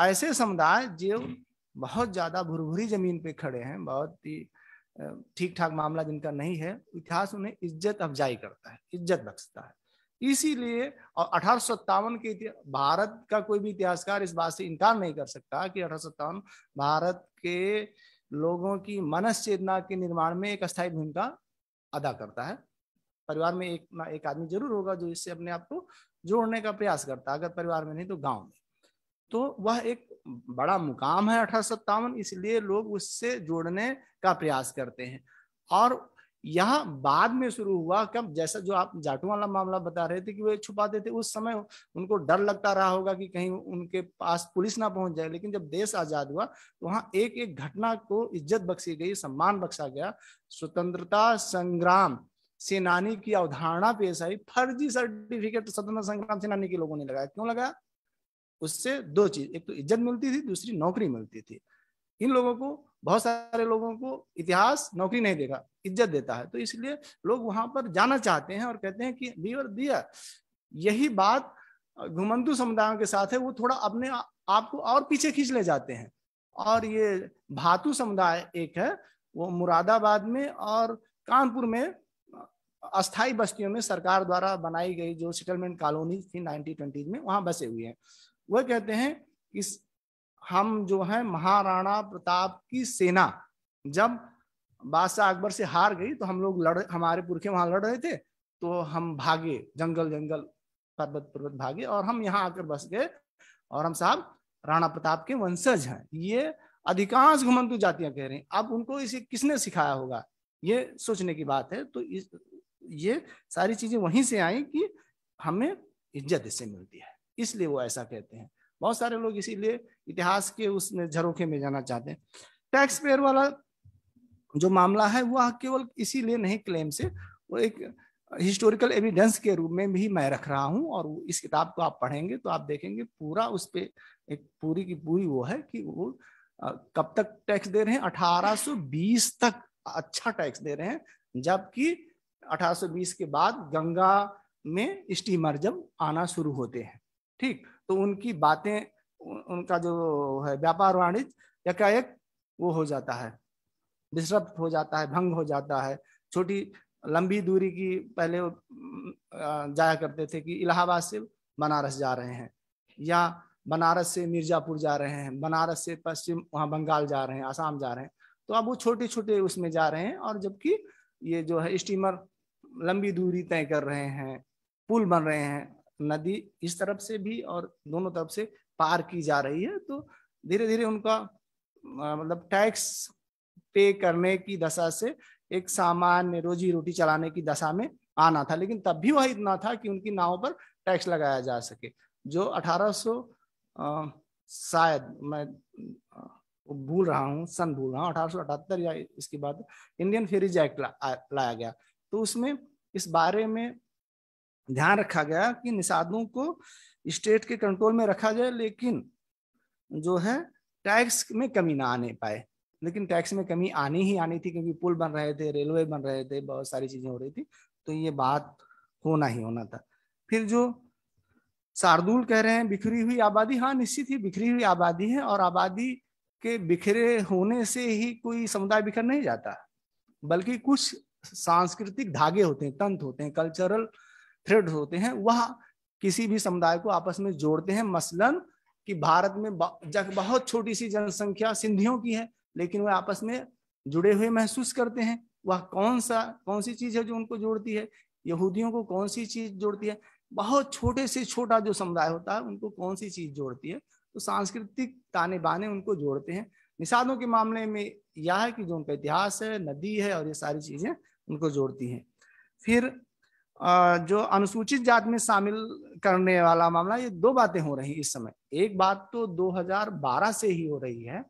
ऐसे समुदाय जो हम्म। बहुत ज़्यादा भुरभुरी जमीन पे खड़े हैं बहुत ही ठीक ठाक मामला जिनका नहीं है इतिहास उन्हें इज्जत अफजाई करता है इज्जत बख्शता है इसीलिए और अठारह के भारत का कोई भी इतिहासकार इस बात से इनकार नहीं कर सकता कि अठारह भारत के लोगों की मनस चेतना के निर्माण में एक अस्थायी भूमिका अदा करता है परिवार में एक ना एक आदमी जरूर होगा जो इससे अपने आप को जोड़ने का प्रयास करता है अगर परिवार में नहीं तो गांव में तो वह एक बड़ा मुकाम है अठारह इसलिए लोग उससे जोड़ने का प्रयास करते हैं और यह बाद में शुरू हुआ कब जैसा जो आप जाटू वाला मामला बता रहे थे कि वे छुपाते थे उस समय उनको डर लगता रहा होगा कि कहीं उनके पास पुलिस ना पहुंच जाए लेकिन जब देश आजाद हुआ तो वहां एक एक घटना को इज्जत बख्शी गई सम्मान बख्शा गया स्वतंत्रता संग्राम सेनानी की अवधारणा पेश आई फर्जी सर्टिफिकेट स्वतंत्र संग्राम सेनानी के लोगों ने लगाया क्यों लगाया उससे दो चीज एक तो इज्जत मिलती थी दूसरी नौकरी मिलती थी इन लोगों को बहुत सारे लोगों को इतिहास नौकरी नहीं देगा इज्जत देता है तो इसलिए लोग वहां पर जाना चाहते हैं और कहते हैं कि बीवर दिया यही बात घुमंतु समुदायों के साथ है वो थोड़ा अपने आप को और पीछे खींच ले जाते हैं और ये भातु समुदाय एक है वो मुरादाबाद में और कानपुर में अस्थाई बस्तियों में सरकार द्वारा बनाई गई जो सेटलमेंट कॉलोनी थी नाइनटीन में वहां बसे हुए हैं वह कहते हैं कि हम जो है महाराणा प्रताप की सेना जब बादशाह अकबर से हार गई तो हम लोग लड़ हमारे पुरखे वहां लड़ रहे थे तो हम भागे जंगल जंगल पर्वत पर्वत भागे और हम यहाँ आकर बस गए और हम साहब राणा प्रताप के वंशज हैं ये अधिकांश घुमंतु जातियां कह रहे हैं अब उनको इसे किसने सिखाया होगा ये सोचने की बात है तो ये सारी चीजें वहीं से आई कि हमें इज्जत इससे मिलती है इसलिए वो ऐसा कहते हैं बहुत सारे लोग इसीलिए इतिहास के उसमें झरोखे में जाना चाहते हैं टैक्स पेयर वाला जो मामला है वह केवल इसीलिए नहीं क्लेम से वो एक हिस्टोरिकल एविडेंस के रूप में भी मैं रख रहा हूं और इस किताब को आप पढ़ेंगे तो आप देखेंगे पूरा उस पर एक पूरी की पूरी वो है कि वो कब तक टैक्स दे रहे हैं 1820 तक अच्छा टैक्स दे रहे हैं जबकि 1820 के बाद गंगा में स्टीमर जब आना शुरू होते हैं ठीक तो उनकी बातें उनका जो है व्यापार वाणिज्य एक वो हो जाता है डिस्टर्ब हो जाता है भंग हो जाता है छोटी लंबी दूरी की पहले जाया करते थे कि इलाहाबाद से बनारस जा रहे हैं या बनारस से मिर्जापुर जा रहे हैं बनारस से पश्चिम वहाँ बंगाल जा रहे हैं आसाम जा रहे हैं तो अब वो छोटे छोटे उसमें जा रहे हैं और जबकि ये जो है स्टीमर लंबी दूरी तय कर रहे हैं पुल बन रहे हैं नदी इस तरफ से भी और दोनों तरफ से पार की जा रही है तो धीरे धीरे उनका मतलब टैक्स पे करने की दशा से एक सामान्य रोजी रोटी चलाने की दशा में आना था लेकिन तब भी वह इतना था कि उनकी नाव पर टैक्स लगाया जा सके जो 1800 शायद मैं भूल रहा हूँ सन भूल रहा हूँ अठारह या इसके बाद इंडियन फेरीज एक्ट ला, लाया गया तो उसमें इस बारे में ध्यान रखा गया कि निषादों को स्टेट के कंट्रोल में रखा जाए लेकिन जो है टैक्स में कमी ना आने पाए लेकिन टैक्स में कमी आनी ही आनी थी क्योंकि पुल बन रहे थे रेलवे बन रहे थे बहुत सारी चीजें हो रही थी तो ये बात होना ही होना था फिर जो शार्दुल कह रहे हैं बिखरी हुई आबादी हाँ निश्चित ही बिखरी हुई आबादी है और आबादी के बिखरे होने से ही कोई समुदाय बिखर नहीं जाता बल्कि कुछ सांस्कृतिक धागे होते हैं तंत्र होते हैं कल्चरल थ्रेड होते हैं वह किसी भी समुदाय को आपस में जोड़ते हैं मसलन कि भारत में बहुत छोटी सी जनसंख्या सिंधियों की है लेकिन वह आपस में जुड़े हुए महसूस करते हैं वह कौन सा कौन सी चीज है जो उनको जोड़ती है यहूदियों को कौन सी चीज जोड़ती है बहुत छोटे से छोटा जो समुदाय होता है उनको कौन सी चीज जोड़ती है तो सांस्कृतिक ताने बाने उनको जोड़ते हैं निषादों के मामले में यह है कि जो उनका इतिहास है नदी है और ये सारी चीजें उनको जोड़ती है फिर जो अनुसूचित जात में शामिल करने वाला मामला ये दो बातें हो रही इस समय एक बात तो 2012 से ही हो रही है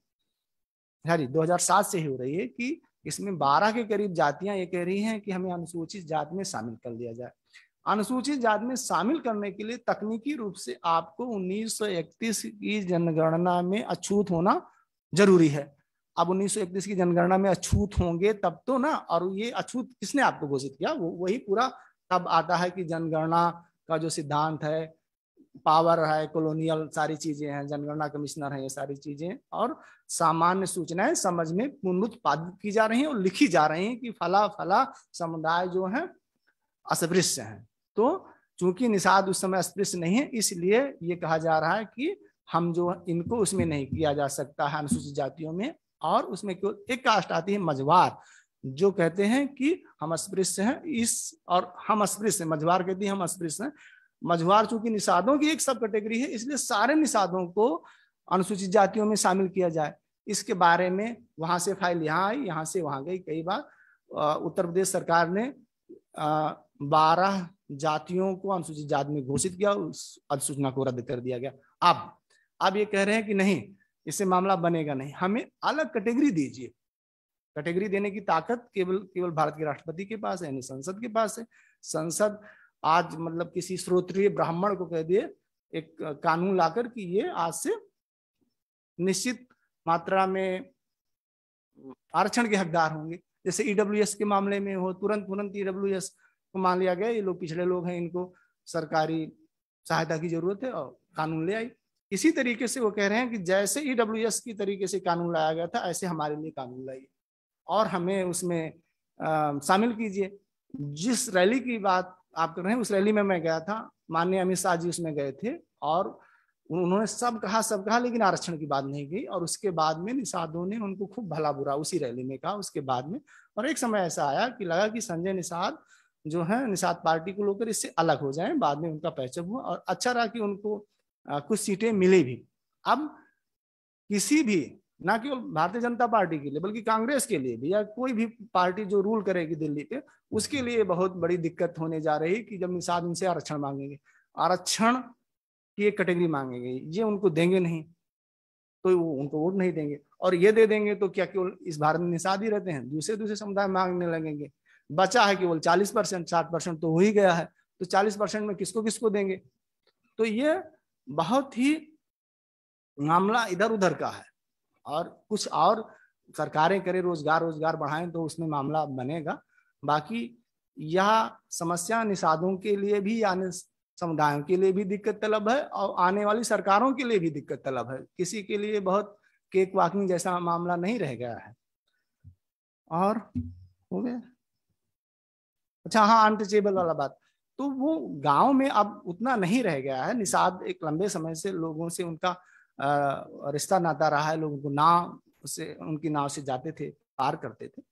सॉरी 2007 से ही हो रही है कि इसमें 12 के करीब जातियां ये कह रही हैं कि हमें अनुसूचित जात में शामिल कर लिया जाए अनुसूचित जात में शामिल करने के लिए तकनीकी रूप से आपको 1931 की जनगणना में अछूत होना जरूरी है अब उन्नीस की जनगणना में अछूत होंगे तब तो ना और ये अछूत किसने आपको घोषित किया वो वही पूरा तब आता है कि जनगणना का जो सिद्धांत है पावर है कॉलोनियल सारी चीजें हैं जनगणना कमिश्नर है ये सारी चीजें और सामान्य सूचनाएं समझ में पुनरुत्पादित की जा रही हैं और लिखी जा रही हैं कि फला फला समुदाय जो है अस्पृश्य हैं तो चूंकि निषाद उस समय अस्पृश्य नहीं है इसलिए ये कहा जा रहा है कि हम जो इनको उसमें नहीं किया जा सकता है अनुसूचित जातियों में और उसमें केवल एक कास्ट आती है मजवार जो कहते हैं कि हम अस्पृश्य हैं इस और हम अस्पृश्य मझवार कहती है हम अस्पृश्य हैं मझवार चूंकि निषादों की एक सब कैटेगरी है इसलिए सारे निषादों को अनुसूचित जातियों में शामिल किया जाए इसके बारे में वहां से फाइल यहाँ आई यहाँ से वहां गई कई बार उत्तर प्रदेश सरकार ने बारह जातियों को अनुसूचित जाति में घोषित किया उस अधिसूचना को रद्द कर दिया गया अब अब ये कह रहे हैं कि नहीं इससे मामला बनेगा नहीं हमें अलग कैटेगरी दीजिए कैटेगरी देने की ताकत केवल केवल भारत के राष्ट्रपति के पास है यानी संसद के पास है संसद आज मतलब किसी श्रोत्रीय ब्राह्मण को कह दिए एक कानून लाकर कि ये आज से निश्चित मात्रा में आरक्षण के हकदार होंगे जैसे ईडब्ल्यू e के मामले में हो तुरंत तुरंत ईडब्ल्यू e को मान लिया गया ये लोग पिछड़े लोग हैं इनको सरकारी सहायता की जरूरत है और कानून ले आई इसी तरीके से वो कह रहे हैं कि जैसे ई डब्ल्यू एस की तरीके से कानून लाया गया था ऐसे हमारे लिए कानून लाइए और हमें उसमें शामिल कीजिए जिस रैली की बात आप कर रहे हैं उस रैली में मैं गया था माननीय अमित शाह जी उसमें गए थे और उन्होंने सब कहा सब कहा लेकिन आरक्षण की बात नहीं गई और उसके बाद में निषादों ने उनको खूब भला बुरा उसी रैली में कहा उसके बाद में और एक समय ऐसा आया कि लगा कि संजय निषाद जो है निषाद पार्टी को लेकर इससे अलग हो जाए बाद में उनका पैचअप हुआ और अच्छा रहा कि उनको कुछ सीटें मिली भी अब किसी भी ना केवल भारतीय जनता पार्टी के लिए बल्कि कांग्रेस के लिए भी या कोई भी पार्टी जो रूल करेगी दिल्ली पे उसके लिए बहुत बड़ी दिक्कत होने जा रही कि जब निषाद उनसे आरक्षण मांगेंगे आरक्षण की एक कैटेगरी मांगेंगे ये उनको देंगे नहीं तो वो उनको वोट नहीं देंगे और ये दे देंगे तो क्या केवल इस भारत में निषाद ही रहते हैं दूसरे दूसरे समुदाय मांगने लगेंगे बचा है केवल चालीस परसेंट साठ परसेंट तो हो ही गया है तो चालीस परसेंट में किसको किसको देंगे तो ये बहुत ही मामला इधर उधर का है और कुछ और सरकारें करें रोजगार रोजगार बढ़ाएं तो उसमें मामला बनेगा बाकी यह समस्या निषादों के लिए भी यानी समुदायों के लिए भी दिक्कत तलब है और आने वाली सरकारों के लिए भी दिक्कत तलब है किसी के लिए बहुत केक वाकिंग जैसा मामला नहीं रह गया है और हो गया अच्छा हाँ अनटचेबल वाला बात तो वो गांव में अब उतना नहीं रह गया है निषाद एक लंबे समय से लोगों से उनका रिश्ता नाता रहा है लोगों को नाव से उनकी नाव से जाते थे पार करते थे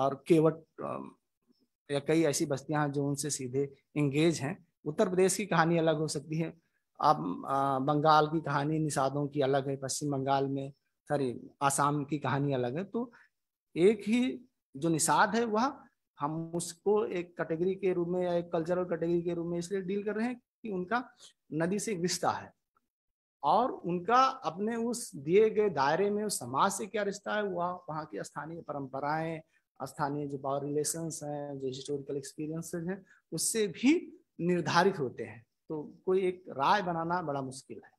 और केवट या कई ऐसी बस्तियां जो उनसे सीधे इंगेज हैं उत्तर प्रदेश की कहानी अलग हो सकती है अब बंगाल की कहानी निषादों की अलग है पश्चिम बंगाल में सॉरी आसाम की कहानी अलग है तो एक ही जो निषाद है वह हम उसको एक कैटेगरी के रूप में या एक कल्चरल कैटेगरी के रूप में इसलिए डील कर रहे हैं कि उनका नदी से रिश्ता है और उनका अपने उस दिए गए दायरे में उस समाज से क्या रिश्ता है वह वहाँ की स्थानीय परंपराएं स्थानीय जो पावर रिलेशन हैं जो हिस्टोरिकल एक्सपीरियंसेस हैं उससे भी निर्धारित होते हैं तो कोई एक राय बनाना बड़ा मुश्किल है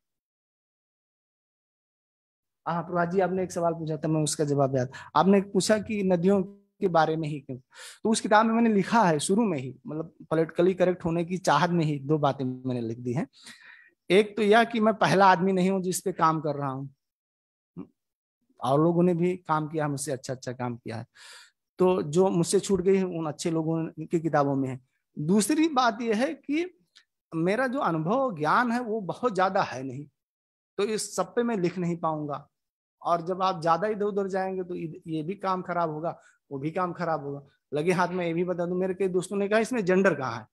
हाँ प्रभात जी आपने एक सवाल पूछा था मैं उसका जवाब याद आपने पूछा कि नदियों के बारे में ही क्यों तो उस किताब में मैंने लिखा है शुरू में ही मतलब पोलिटिकली करेक्ट होने की चाहत में ही दो बातें मैंने लिख दी है एक तो यह कि मैं पहला आदमी नहीं हूं जिस पे काम कर रहा हूं और लोगों ने भी काम किया मुझसे अच्छा अच्छा काम किया है तो जो मुझसे छूट गई है उन अच्छे लोगों की किताबों में है दूसरी बात यह है कि मेरा जो अनुभव ज्ञान है वो बहुत ज्यादा है नहीं तो इस सब पे मैं लिख नहीं पाऊंगा और जब आप ज्यादा इधर उधर जाएंगे तो ये भी काम खराब होगा वो भी काम खराब होगा लगे हाथ में ये भी बता दू मेरे कई दोस्तों ने कहा इसमें जेंडर कहा है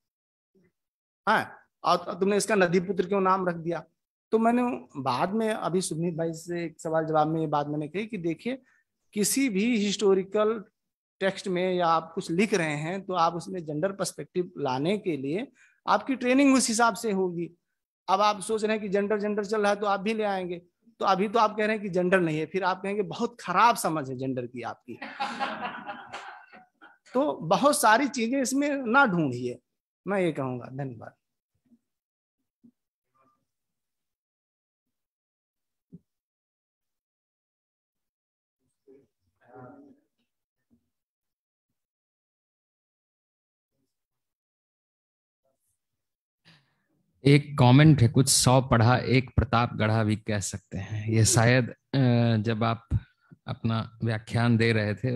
हाँ और तो तुमने इसका नदी पुत्र क्यों नाम रख दिया तो मैंने बाद में अभी सुमित भाई से एक सवाल जवाब में ये बात मैंने कही कि देखिए किसी भी हिस्टोरिकल टेक्स्ट में या आप कुछ लिख रहे हैं तो आप उसमें जेंडर पर्सपेक्टिव लाने के लिए आपकी ट्रेनिंग उस हिसाब से होगी अब आप सोच रहे हैं कि जेंडर जेंडर चल रहा है तो आप भी ले आएंगे तो अभी तो आप कह रहे हैं कि जेंडर नहीं है फिर आप कहेंगे बहुत खराब समझ है जेंडर की आपकी तो बहुत सारी चीजें इसमें ना ढूंढिए मैं ये कहूंगा धन्यवाद एक कमेंट है कुछ सौ पढ़ा एक प्रताप गढ़ा भी कह सकते हैं ये शायद जब आप अपना व्याख्यान दे रहे थे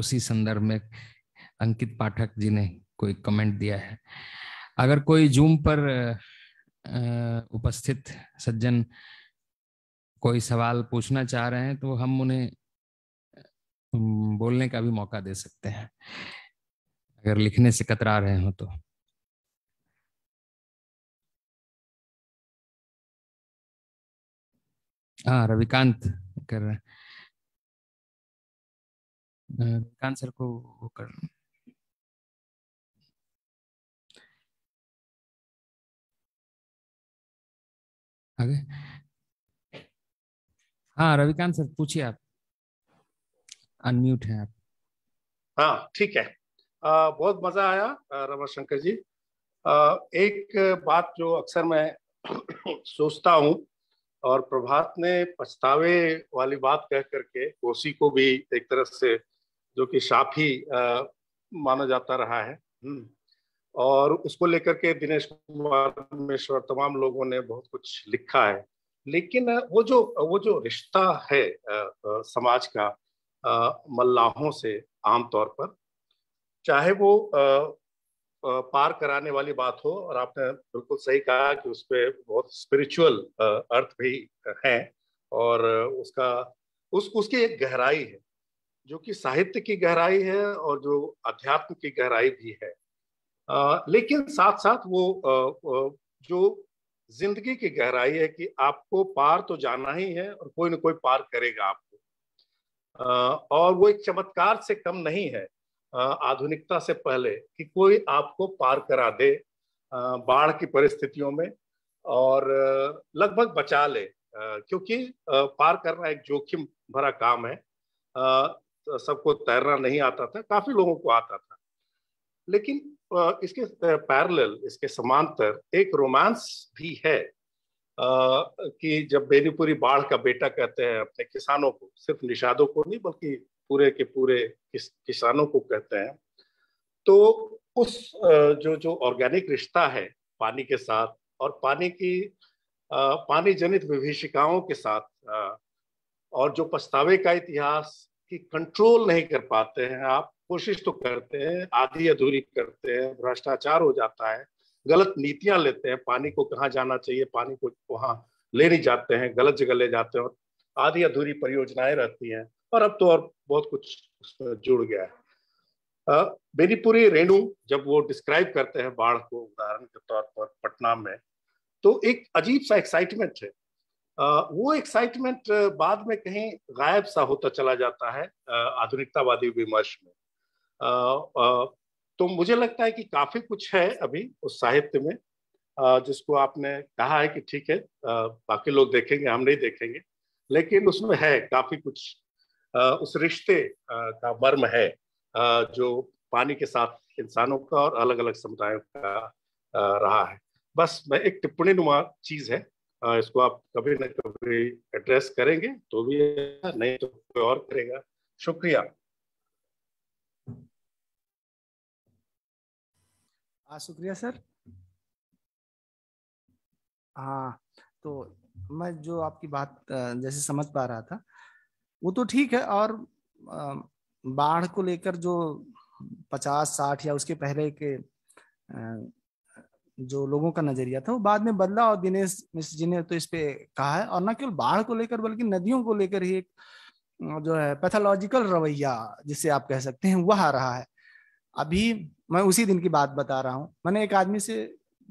उसी संदर्भ में अंकित पाठक जी ने कोई कमेंट दिया है अगर कोई जूम पर उपस्थित सज्जन कोई सवाल पूछना चाह रहे हैं तो हम उन्हें बोलने का भी मौका दे सकते हैं अगर लिखने से कतरा रहे हो तो हाँ रविकांत कर रहे रविकांत सर को वो कर आगे हाँ रविकांत सर पूछिए आप अनम्यूट हैं आप हाँ ठीक है आ, बहुत मजा आया रमन शंकर जी आ, एक बात जो अक्सर मैं सोचता हूँ और प्रभात ने पछतावे वाली बात कह करके कोसी को भी एक तरह से जो कि शाप ही माना जाता रहा है हम्म। और उसको लेकर के दिनेश कुमार मिश्र तमाम लोगों ने बहुत कुछ लिखा है लेकिन वो जो वो जो रिश्ता है आ, समाज का मल्लाहों से आमतौर पर चाहे वो पार कराने वाली बात हो और आपने बिल्कुल सही कहा कि उस पर बहुत स्पिरिचुअल अर्थ भी है और उसका उस उसकी एक गहराई है जो कि साहित्य की गहराई है और जो अध्यात्म की गहराई भी है आ, लेकिन साथ साथ वो आ, जो जिंदगी की गहराई है कि आपको पार तो जाना ही है और कोई ना कोई पार करेगा आपको और वो एक चमत्कार से कम नहीं है आधुनिकता से पहले कि कोई आपको पार करा दे बाढ़ की परिस्थितियों में और लगभग बचा ले क्योंकि पार करना एक जोखिम भरा काम है तो सबको तैरना नहीं आता था काफी लोगों को आता था लेकिन इसके पैरेलल इसके समांतर एक रोमांस भी है कि जब बेनीपुरी बाढ़ का बेटा कहते हैं अपने किसानों को सिर्फ निषादों को नहीं बल्कि पूरे के पूरे किस, किसानों को कहते हैं तो उस जो जो ऑर्गेनिक रिश्ता है पानी के साथ और पानी की पानी जनित विभिषिकाओं के साथ और जो पछतावे का इतिहास की कंट्रोल नहीं कर पाते हैं आप कोशिश तो करते हैं आधी अधूरी करते हैं भ्रष्टाचार हो जाता है गलत नीतियां लेते हैं पानी को कहाँ जाना चाहिए पानी को वहां ले नहीं जाते हैं गलत जगह ले जाते हैं आधी अधूरी परियोजनाएं रहती हैं और अब तो और बहुत कुछ उस पर जुड़ गया है बेनीपुरी रेणु जब वो डिस्क्राइब करते हैं बाढ़ को उदाहरण के तौर पर पटना में तो एक अजीब सा एक्साइटमेंट है वो एक्साइटमेंट बाद में कहीं गायब सा होता चला जाता है आधुनिकतावादी विमर्श में तो मुझे लगता है कि काफी कुछ है अभी उस साहित्य में जिसको आपने कहा है कि ठीक है बाकी लोग देखेंगे हम नहीं देखेंगे लेकिन उसमें है काफी कुछ उस रिश्ते का मर्म है जो पानी के साथ इंसानों का और अलग अलग समुदायों का रहा है बस मैं एक टिप्पणी नुमा चीज है इसको आप कभी ना कभी एड्रेस करेंगे तो भी नहीं तो कोई और करेगा शुक्रिया हाँ, शुक्रिया सर हाँ तो मैं जो आपकी बात जैसे समझ पा रहा था वो तो ठीक है और बाढ़ को लेकर जो पचास साठ या उसके पहले के जो लोगों का नजरिया था वो बाद में बदला और दिनेश मिश्र जी ने तो इस पे कहा है और न केवल बाढ़ को लेकर बल्कि नदियों को लेकर ही एक जो है पैथोलॉजिकल रवैया जिसे आप कह सकते हैं वह आ रहा है अभी मैं उसी दिन की बात बता रहा हूँ मैंने एक आदमी से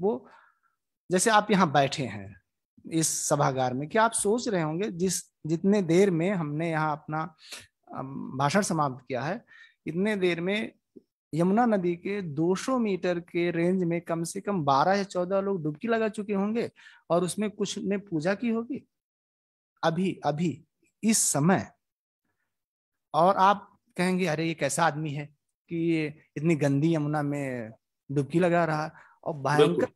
वो जैसे आप यहाँ बैठे हैं इस सभागार में कि आप सोच रहे होंगे जिस जितने देर में हमने यहाँ अपना भाषण समाप्त किया है इतने देर में यमुना नदी के 200 मीटर के रेंज में कम से कम 12 या 14 लोग डुबकी लगा चुके होंगे और उसमें कुछ ने पूजा की होगी अभी अभी इस समय और आप कहेंगे अरे ये कैसा आदमी है कि इतनी गंदी यमुना में डुबकी लगा रहा और भयंकर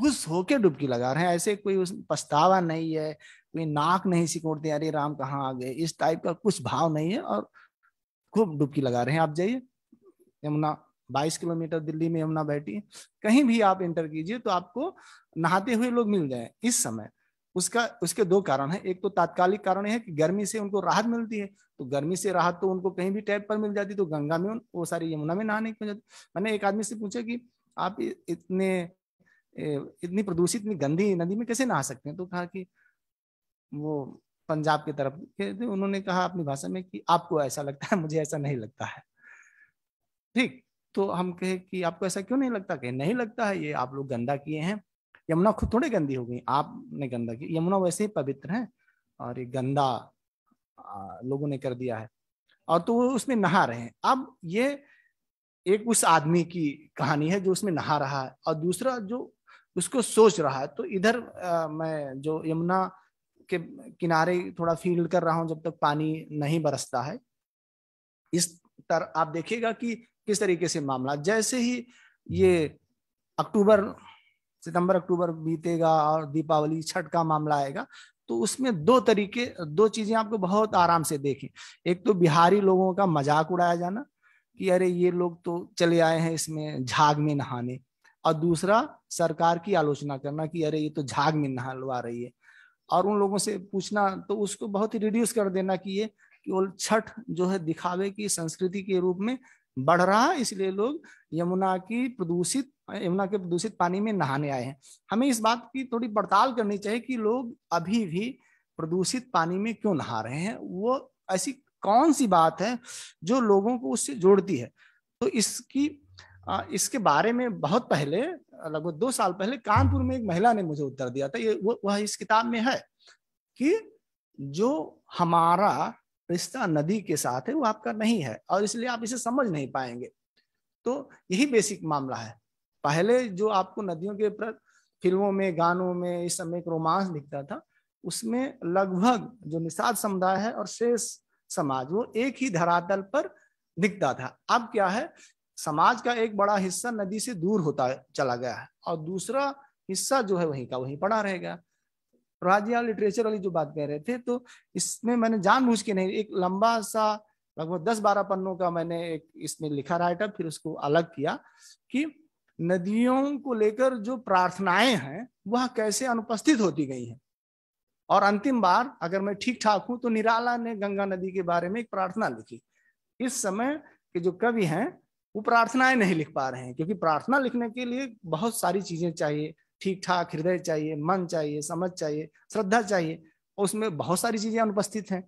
खुश होके डुबकी लगा रहे हैं ऐसे कोई पछतावा नहीं है कोई नाक नहीं सिकोड़ते अरे राम कहाँ आ गए इस टाइप का कुछ भाव नहीं है और खूब डुबकी लगा रहे हैं आप जाइए यमुना 22 किलोमीटर दिल्ली में यमुना बैठी कहीं भी आप एंटर कीजिए तो आपको नहाते हुए लोग मिल जाए इस समय उसका उसके दो कारण है एक तो तात्कालिक कारण है कि गर्मी से उनको राहत मिलती है तो गर्मी से राहत तो उनको कहीं भी टैप पर मिल जाती तो गंगा में वो सारी यमुना में नहाने की जाती मैंने एक आदमी से पूछा कि आप इतने इतनी प्रदूषित इतनी गंदी नदी में कैसे नहा सकते हैं तो कहा कि वो पंजाब की तरफ तो उन्होंने कहा अपनी भाषा में कि आपको ऐसा लगता है मुझे ऐसा नहीं लगता है ठीक तो हम कहे कि आपको ऐसा क्यों नहीं लगता कहे नहीं लगता है ये आप लोग गंदा किए हैं यमुना खुद थोड़े गंदी हो गई आपने गंदा की यमुना वैसे ही पवित्र है और ये गंदा लोगों ने कर दिया है और तो वो उसमें नहा रहे हैं अब ये एक उस आदमी की कहानी है जो उसमें नहा रहा है और दूसरा जो उसको सोच रहा है तो इधर आ, मैं जो यमुना के किनारे थोड़ा फील कर रहा हूँ जब तक पानी नहीं बरसता है इस तर आप देखिएगा कि किस तरीके से मामला जैसे ही ये अक्टूबर सितंबर अक्टूबर बीतेगा और दीपावली छठ का मामला आएगा तो उसमें दो तरीके दो चीजें आपको बहुत आराम से देखें एक तो बिहारी लोगों का मजाक उड़ाया जाना कि अरे ये लोग तो चले आए हैं इसमें झाग में नहाने और दूसरा सरकार की आलोचना करना कि अरे ये तो झाग में नहलवा रही है और उन लोगों से पूछना तो उसको बहुत ही रिड्यूस कर देना कि ये केवल छठ जो है दिखावे की संस्कृति के रूप में बढ़ रहा है इसलिए लोग यमुना की प्रदूषित यमुना के प्रदूषित पानी में नहाने आए हैं हमें इस बात की थोड़ी पड़ताल करनी चाहिए कि लोग अभी भी प्रदूषित पानी में क्यों नहा रहे हैं वो ऐसी कौन सी बात है जो लोगों को उससे जोड़ती है तो इसकी इसके बारे में बहुत पहले लगभग दो साल पहले कानपुर में एक महिला ने मुझे उत्तर दिया था ये वह इस किताब में है कि जो हमारा रिश्ता नदी के साथ है वो आपका नहीं है और इसलिए आप इसे समझ नहीं पाएंगे तो यही बेसिक मामला है पहले जो आपको नदियों के प्रति फिल्मों में गानों में इस समय एक रोमांस दिखता था उसमें लगभग जो निषाद समुदाय है और शेष समाज वो एक ही धरातल पर दिखता था अब क्या है समाज का एक बड़ा हिस्सा नदी से दूर होता चला गया है और दूसरा हिस्सा जो है वहीं का वहीं पड़ा रहेगा प्रभात आप लिटरेचर वाली जो बात कह रहे थे तो इसमें मैंने जानबूझ के नहीं एक लंबा सा लगभग दस बारह पन्नों का मैंने एक इसमें लिखा राइटअप फिर उसको अलग किया कि नदियों को लेकर जो प्रार्थनाएं हैं वह कैसे अनुपस्थित होती गई हैं और अंतिम बार अगर मैं ठीक ठाक हूं तो निराला ने गंगा नदी के बारे में एक प्रार्थना लिखी इस समय के जो कवि हैं वो प्रार्थनाएं नहीं लिख पा रहे हैं क्योंकि प्रार्थना लिखने के लिए बहुत सारी चीजें चाहिए ठीक ठाक हृदय चाहिए मन चाहिए समझ चाहिए श्रद्धा चाहिए उसमें बहुत सारी चीजें अनुपस्थित हैं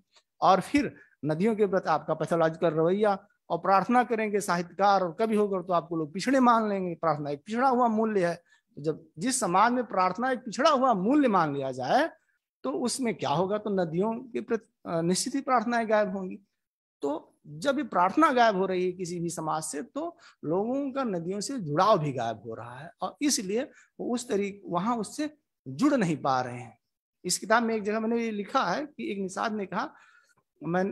और फिर नदियों के प्रति आपका पैथोलॉजिकल रवैया और प्रार्थना करेंगे साहित्यकार और कभी होकर तो आपको लोग पिछड़े मान लेंगे प्रार्थना एक पिछड़ा हुआ मूल्य है तो जब जिस समाज में प्रार्थना एक पिछड़ा हुआ मूल्य मान लिया जाए तो उसमें क्या होगा तो नदियों के प्रति निश्चित ही प्रार्थनाएं गायब होंगी तो जब ये प्रार्थना गायब हो रही है किसी भी समाज से तो लोगों का नदियों से जुड़ाव भी गायब हो रहा है और इसलिए वो उस तरीक वहां उससे जुड़ नहीं पा रहे हैं इस किताब में एक जगह मैंने ये लिखा है कि एक निषाद ने कहा मैं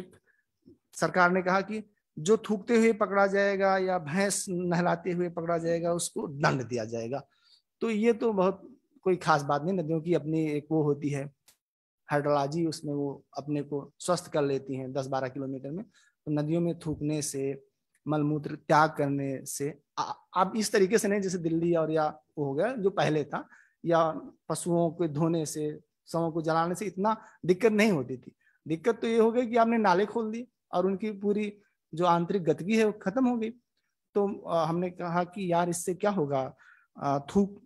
एक सरकार ने कहा कि जो थूकते हुए पकड़ा जाएगा या भैंस नहलाते हुए पकड़ा जाएगा उसको दंड दिया जाएगा तो ये तो बहुत कोई खास बात नहीं नदियों की अपनी एक वो होती है हाइड्रोलॉजी उसमें वो अपने को स्वस्थ कर लेती हैं दस बारह किलोमीटर में तो नदियों में थूकने से मलमूत्र त्याग करने से आप इस तरीके से नहीं जैसे दिल्ली और या वो हो गया जो पहले था या पशुओं को धोने से शवों को जलाने से इतना दिक्कत नहीं होती थी दिक्कत तो ये हो गई कि आपने नाले खोल दिए और उनकी पूरी जो आंतरिक गदगी है वो खत्म हो गई तो हमने कहा कि यार इससे क्या होगा थूक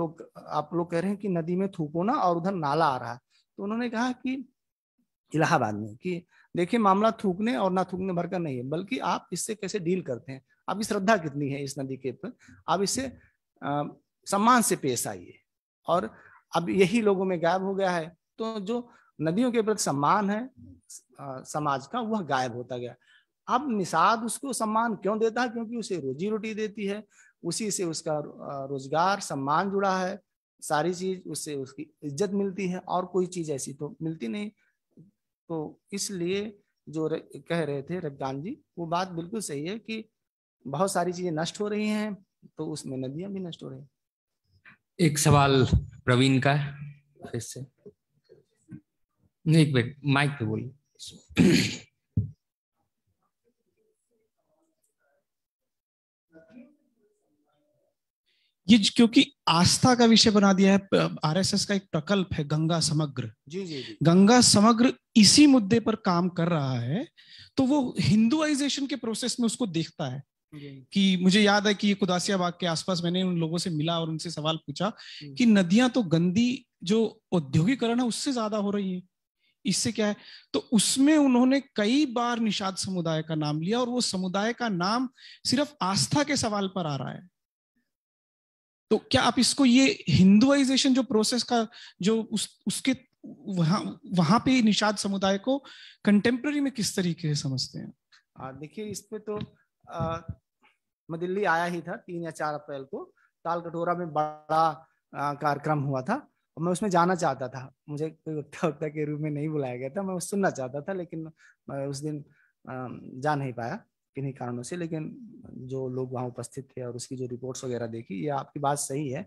लोग आप लोग कह रहे हैं कि नदी में थूको ना और उधर नाला आ रहा है तो उन्होंने कहा कि इलाहाबाद में कि देखिए मामला थूकने और ना थूकने भर का नहीं है बल्कि आप इससे कैसे डील करते हैं आपकी श्रद्धा कितनी है इस नदी के ऊपर आप इससे सम्मान से पेश आइए और अब यही लोगों में गायब हो गया है तो जो नदियों के प्रति सम्मान है आ, समाज का वह गायब होता गया अब निषाद उसको सम्मान क्यों देता है क्योंकि उसे रोजी रोटी देती है उसी से उसका रोजगार सम्मान जुड़ा है सारी चीज उससे उसकी इज्जत मिलती है और कोई चीज ऐसी तो मिलती नहीं तो इसलिए जो र, कह रहे थे रज्ञान जी वो बात बिल्कुल सही है कि बहुत सारी चीजें नष्ट हो रही हैं तो उसमें नदियां भी नष्ट हो रही एक सवाल प्रवीण का है फिर से एक माइक पे बोलिए ये क्योंकि आस्था का विषय बना दिया है आरएसएस का एक प्रकल्प है गंगा समग्र जी जी, जी। गंगा समग्र इसी मुद्दे पर काम कर रहा है तो वो हिंदुआइजेशन के प्रोसेस में उसको देखता है कि मुझे याद है कि ये कुदासिया बाग के आसपास मैंने उन लोगों से मिला और उनसे सवाल पूछा कि नदियां तो गंदी जो औद्योगिकरण है उससे ज्यादा हो रही है इससे क्या है तो उसमें उन्होंने कई बार निषाद समुदाय का नाम लिया और वो समुदाय का नाम सिर्फ आस्था के सवाल पर आ रहा है तो क्या आप इसको ये हिंदुआइजेशन जो प्रोसेस का जो उस उसके वहाँ वहां पे निषाद समुदाय को कंटेम्प्री में किस तरीके से समझते हैं देखिए पे तो मैं दिल्ली आया ही था तीन या चार अप्रैल को ताल कटोरा में बड़ा कार्यक्रम हुआ था और मैं उसमें जाना चाहता था मुझे कोई वक्ता वक्ता के रूप में नहीं बुलाया गया था मैं सुनना चाहता था लेकिन मैं उस दिन जा नहीं पाया किन्हीं कारणों से लेकिन जो लोग वहाँ उपस्थित थे और उसकी जो रिपोर्ट्स वगैरह देखी ये आपकी बात सही है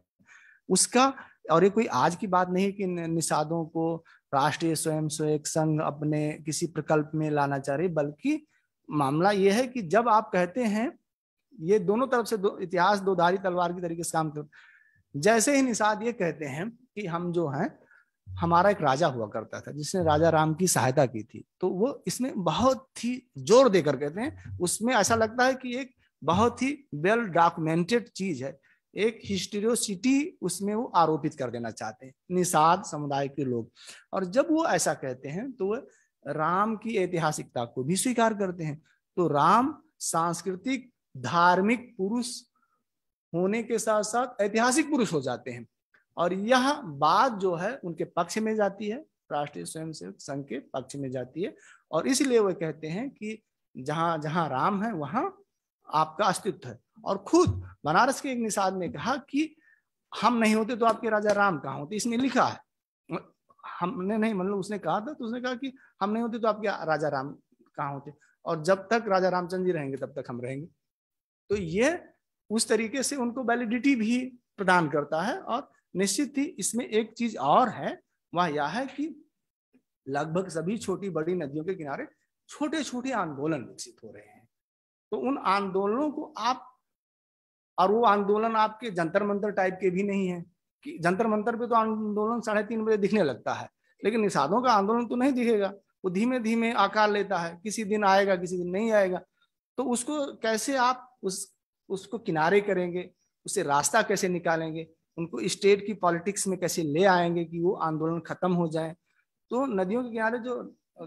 उसका और ये कोई आज की बात नहीं कि निषादों को राष्ट्रीय सेवक संघ अपने किसी प्रकल्प में लाना चाह रही बल्कि मामला यह है कि जब आप कहते हैं ये दोनों तरफ से दो, इतिहास दो धारी तलवार की तरीके से काम कर जैसे ही निषाद ये कहते हैं कि हम जो हैं हमारा एक राजा हुआ करता था जिसने राजा राम की सहायता की थी तो वो इसमें बहुत ही जोर देकर कहते हैं उसमें ऐसा लगता है कि एक बहुत ही वेल डॉक्यूमेंटेड चीज है एक हिस्टोरियोसिटी उसमें वो आरोपित कर देना चाहते हैं निषाद समुदाय के लोग और जब वो ऐसा कहते हैं तो वह राम की ऐतिहासिकता को भी स्वीकार करते हैं तो राम सांस्कृतिक धार्मिक पुरुष होने के साथ साथ ऐतिहासिक पुरुष हो जाते हैं और यह बात जो है उनके पक्ष में जाती है राष्ट्रीय स्वयंसेवक संघ के पक्ष में जाती है और इसलिए वह कहते हैं कि जहां जहाँ राम है वहां आपका अस्तित्व है और खुद बनारस के एक निषाद ने कहा कि हम नहीं होते तो आपके राजा राम कहाँ होते इसने लिखा है हमने नहीं मतलब उसने कहा था तो उसने कहा कि हम नहीं होते तो आपके राजा राम कहाँ होते और जब तक राजा रामचंद्र जी रहेंगे तब तक हम रहेंगे तो ये उस तरीके से उनको वैलिडिटी भी प्रदान करता है और निश्चित ही इसमें एक चीज और है वह यह है कि लगभग सभी छोटी बड़ी नदियों के किनारे छोटे छोटे आंदोलन विकसित हो रहे हैं तो उन आंदोलनों को आप और वो आंदोलन आपके जंतर मंतर टाइप के भी नहीं है कि जंतर मंतर पे तो आंदोलन साढ़े तीन बजे दिखने लगता है लेकिन निषादों का आंदोलन तो नहीं दिखेगा वो धीमे धीमे आकार लेता है किसी दिन आएगा किसी दिन नहीं आएगा तो उसको कैसे आप उस उसको किनारे करेंगे उसे रास्ता कैसे निकालेंगे उनको स्टेट की पॉलिटिक्स में कैसे ले आएंगे कि वो आंदोलन खत्म हो जाए तो नदियों के किनारे जो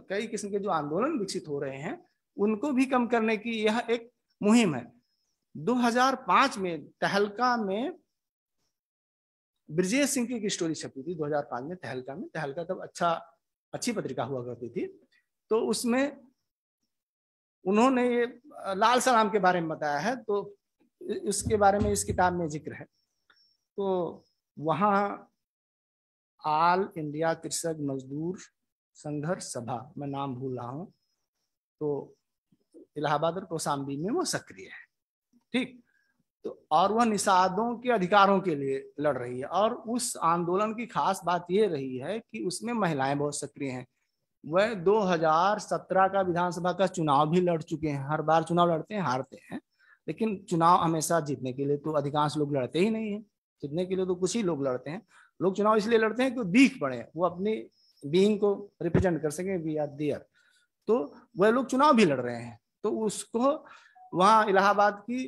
कई किस्म के जो आंदोलन विकसित हो रहे हैं उनको भी कम करने की यह एक मुहिम है 2005 में तहलका में ब्रजेश सिंह की स्टोरी छपी थी 2005 में तहलका में तहलका तब अच्छा अच्छी पत्रिका हुआ करती थी तो उसमें उन्होंने ये लाल सलाम के बारे में बताया है तो इसके बारे में इस किताब में जिक्र है तो वहाँ आल इंडिया कृषक मजदूर संघर्ष सभा मैं नाम भूल रहा हूँ तो इलाहाबाद और कौशाम्बी में वो सक्रिय है ठीक तो और वह निषादों के अधिकारों के लिए लड़ रही है और उस आंदोलन की खास बात यह रही है कि उसमें महिलाएं बहुत सक्रिय हैं वह 2017 का विधानसभा का चुनाव भी लड़ चुके हैं हर बार चुनाव लड़ते हैं हारते हैं लेकिन चुनाव हमेशा जीतने के लिए तो अधिकांश लोग लड़ते ही नहीं है जीतने के लिए तो कुछ ही लोग लड़ते हैं लोग चुनाव इसलिए लड़ते हैं कि बीख पड़े वो अपनी बीइंग को रिप्रेजेंट कर सकें वी आर दियर तो वह लोग चुनाव भी लड़ रहे हैं तो उसको वहाँ इलाहाबाद की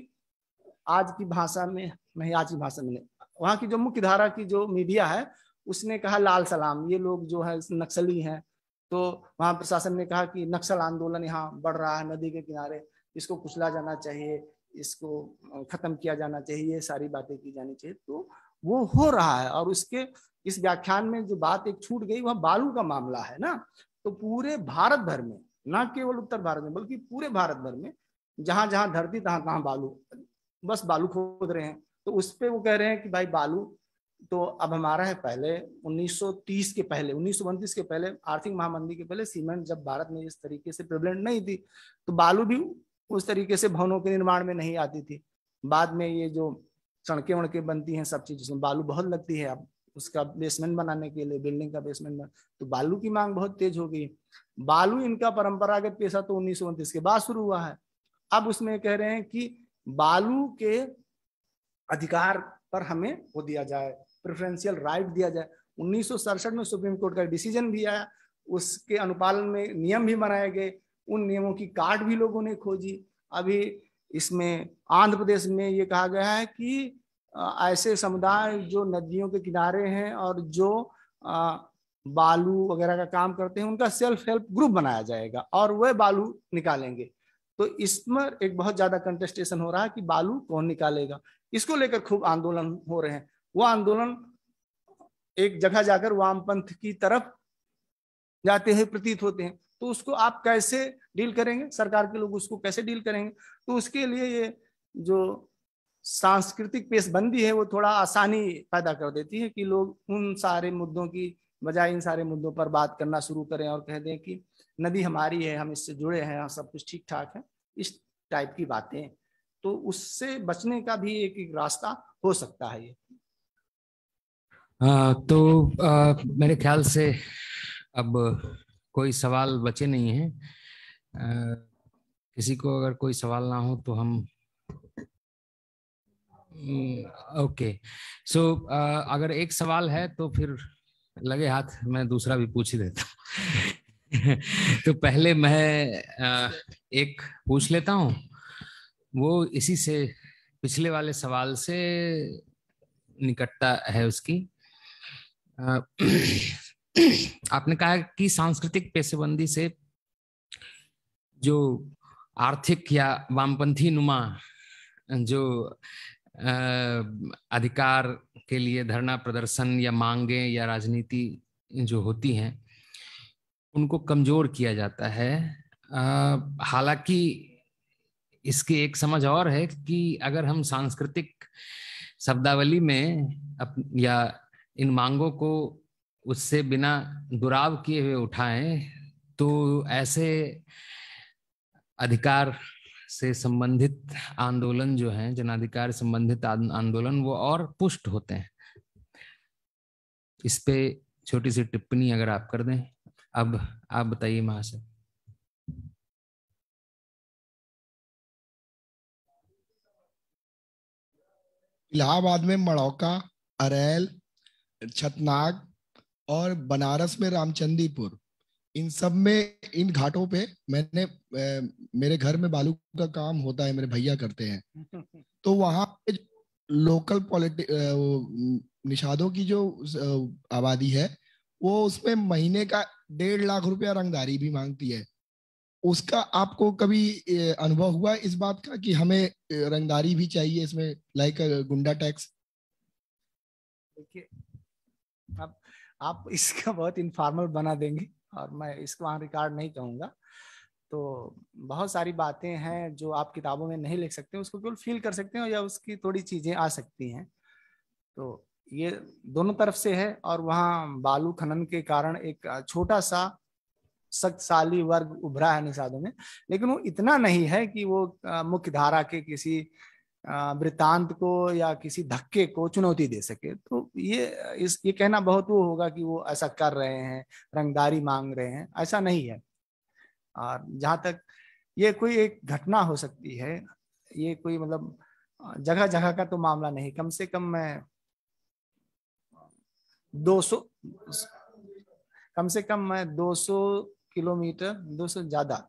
आज की भाषा में नहीं आज की भाषा में वहाँ की जो मुख्य धारा की जो मीडिया है उसने कहा लाल सलाम ये लोग जो है नक्सली हैं तो वहाँ प्रशासन ने कहा कि नक्सल आंदोलन यहाँ बढ़ रहा है नदी के किनारे इसको कुचला जाना चाहिए इसको खत्म किया जाना चाहिए ये सारी बातें की जानी चाहिए तो वो हो रहा है और उसके इस व्याख्यान में जो बात एक छूट गई वह बालू का मामला है ना तो पूरे भारत भर में न केवल उत्तर भारत में बल्कि पूरे भारत भर में जहां जहां धरती तहां तहां बालू बस बालू खोद रहे हैं तो उस पर वो कह रहे हैं कि भाई बालू तो अब हमारा है पहले 1930 के पहले उन्नीस के पहले आर्थिक महामंदी के पहले सीमेंट जब भारत में इस तरीके से प्रेवलेंट नहीं थी तो बालू भी उस तरीके से भवनों के निर्माण में नहीं आती थी बाद में ये जो सड़कें वड़के बनती हैं सब चीज बालू बहुत लगती है अब उसका बेसमेंट बनाने के लिए बिल्डिंग का बेसमेंट बना तो बालू की मांग बहुत तेज हो गई बालू इनका परंपरागत पेशा तो उन्नीस के बाद शुरू हुआ है अब उसमें कह रहे हैं कि बालू के अधिकार पर हमें वो दिया जाए प्रेफरेंशियल राइट दिया जाए उन्नीस में सुप्रीम कोर्ट का डिसीजन भी आया उसके अनुपालन में नियम भी बनाए गए उन नियमों की काट भी लोगों ने खोजी अभी इसमें आंध्र प्रदेश में ये कहा गया है कि ऐसे समुदाय जो नदियों के किनारे हैं और जो बालू वगैरह का काम करते हैं उनका सेल्फ हेल्प ग्रुप बनाया जाएगा और वह बालू निकालेंगे तो इसमें एक बहुत ज्यादा कंटेस्टेशन हो रहा है कि बालू कौन निकालेगा इसको लेकर खूब आंदोलन हो रहे हैं वह आंदोलन एक जगह जाकर वामपंथ की तरफ जाते हैं प्रतीत होते हैं तो उसको आप कैसे डील करेंगे सरकार के लोग उसको कैसे डील करेंगे तो उसके लिए ये जो सांस्कृतिक पेशबंदी है वो थोड़ा आसानी पैदा कर देती है कि लोग उन सारे मुद्दों की बजाय इन सारे मुद्दों पर बात करना शुरू करें और कह दें कि नदी हमारी है हम इससे जुड़े हैं सब कुछ ठीक ठाक है इस टाइप की बातें तो उससे बचने का भी एक एक रास्ता हो सकता है ये हाँ, तो आ, मेरे ख्याल से अब कोई सवाल बचे नहीं हैं किसी को अगर कोई सवाल ना हो तो हम हम्म, ओके सो so, अगर एक सवाल है तो फिर लगे हाथ मैं दूसरा भी पूछ ही देता हूँ तो पहले मैं एक पूछ लेता हूँ वो इसी से पिछले वाले सवाल से निकटता है उसकी आपने कहा कि सांस्कृतिक पेशेबंदी से जो आर्थिक या वामपंथी नुमा जो अधिकार के लिए धरना प्रदर्शन या मांगे या राजनीति जो होती हैं उनको कमजोर किया जाता है हालांकि इसकी एक समझ और है कि अगर हम सांस्कृतिक शब्दावली में अप, या इन मांगों को उससे बिना दुराव किए हुए उठाएं तो ऐसे अधिकार से संबंधित आंदोलन जो है जनाधिकार संबंधित आंदोलन वो और पुष्ट होते हैं इस पे छोटी सी टिप्पणी अगर आप कर दें अब आप बताइए महाशय इलाहाबाद में मड़ौका अरेल छतनाग और बनारस में रामचंदीपुर इन सब में इन घाटों पे मैंने ए, मेरे घर में बालू का काम होता है मेरे भैया करते हैं तो वहां पे लोकल पॉलिटिक निषादों की जो आबादी है वो उसमें महीने का डेढ़ लाख रुपया रंगदारी भी मांगती है उसका आपको कभी अनुभव हुआ इस बात का कि हमें रंगदारी भी चाहिए इसमें लाइक गुंडा टैक्स देखिए अब आप इसका बहुत इनफॉर्मल बना देंगे और मैं इसको वहाँ रिकॉर्ड नहीं कहूँगा तो बहुत सारी बातें हैं जो आप किताबों में नहीं लिख सकते उसको केवल फील कर सकते हो या उसकी थोड़ी चीज़ें आ सकती हैं तो ये दोनों तरफ से है और वहाँ बालू खनन के कारण एक छोटा सा शक्तशाली वर्ग उभरा है निषादों में लेकिन वो इतना नहीं है कि वो मुख्य धारा के किसी वृतांत को या किसी धक्के को चुनौती दे सके तो ये इस ये कहना बहुत वो होगा कि वो ऐसा कर रहे हैं रंगदारी मांग रहे हैं ऐसा नहीं है और जहाँ तक ये कोई एक घटना हो सकती है ये कोई मतलब जगह जगह का तो मामला नहीं कम से कम मैं 200 कम से कम मैं 200 किलोमीटर 200 ज्यादा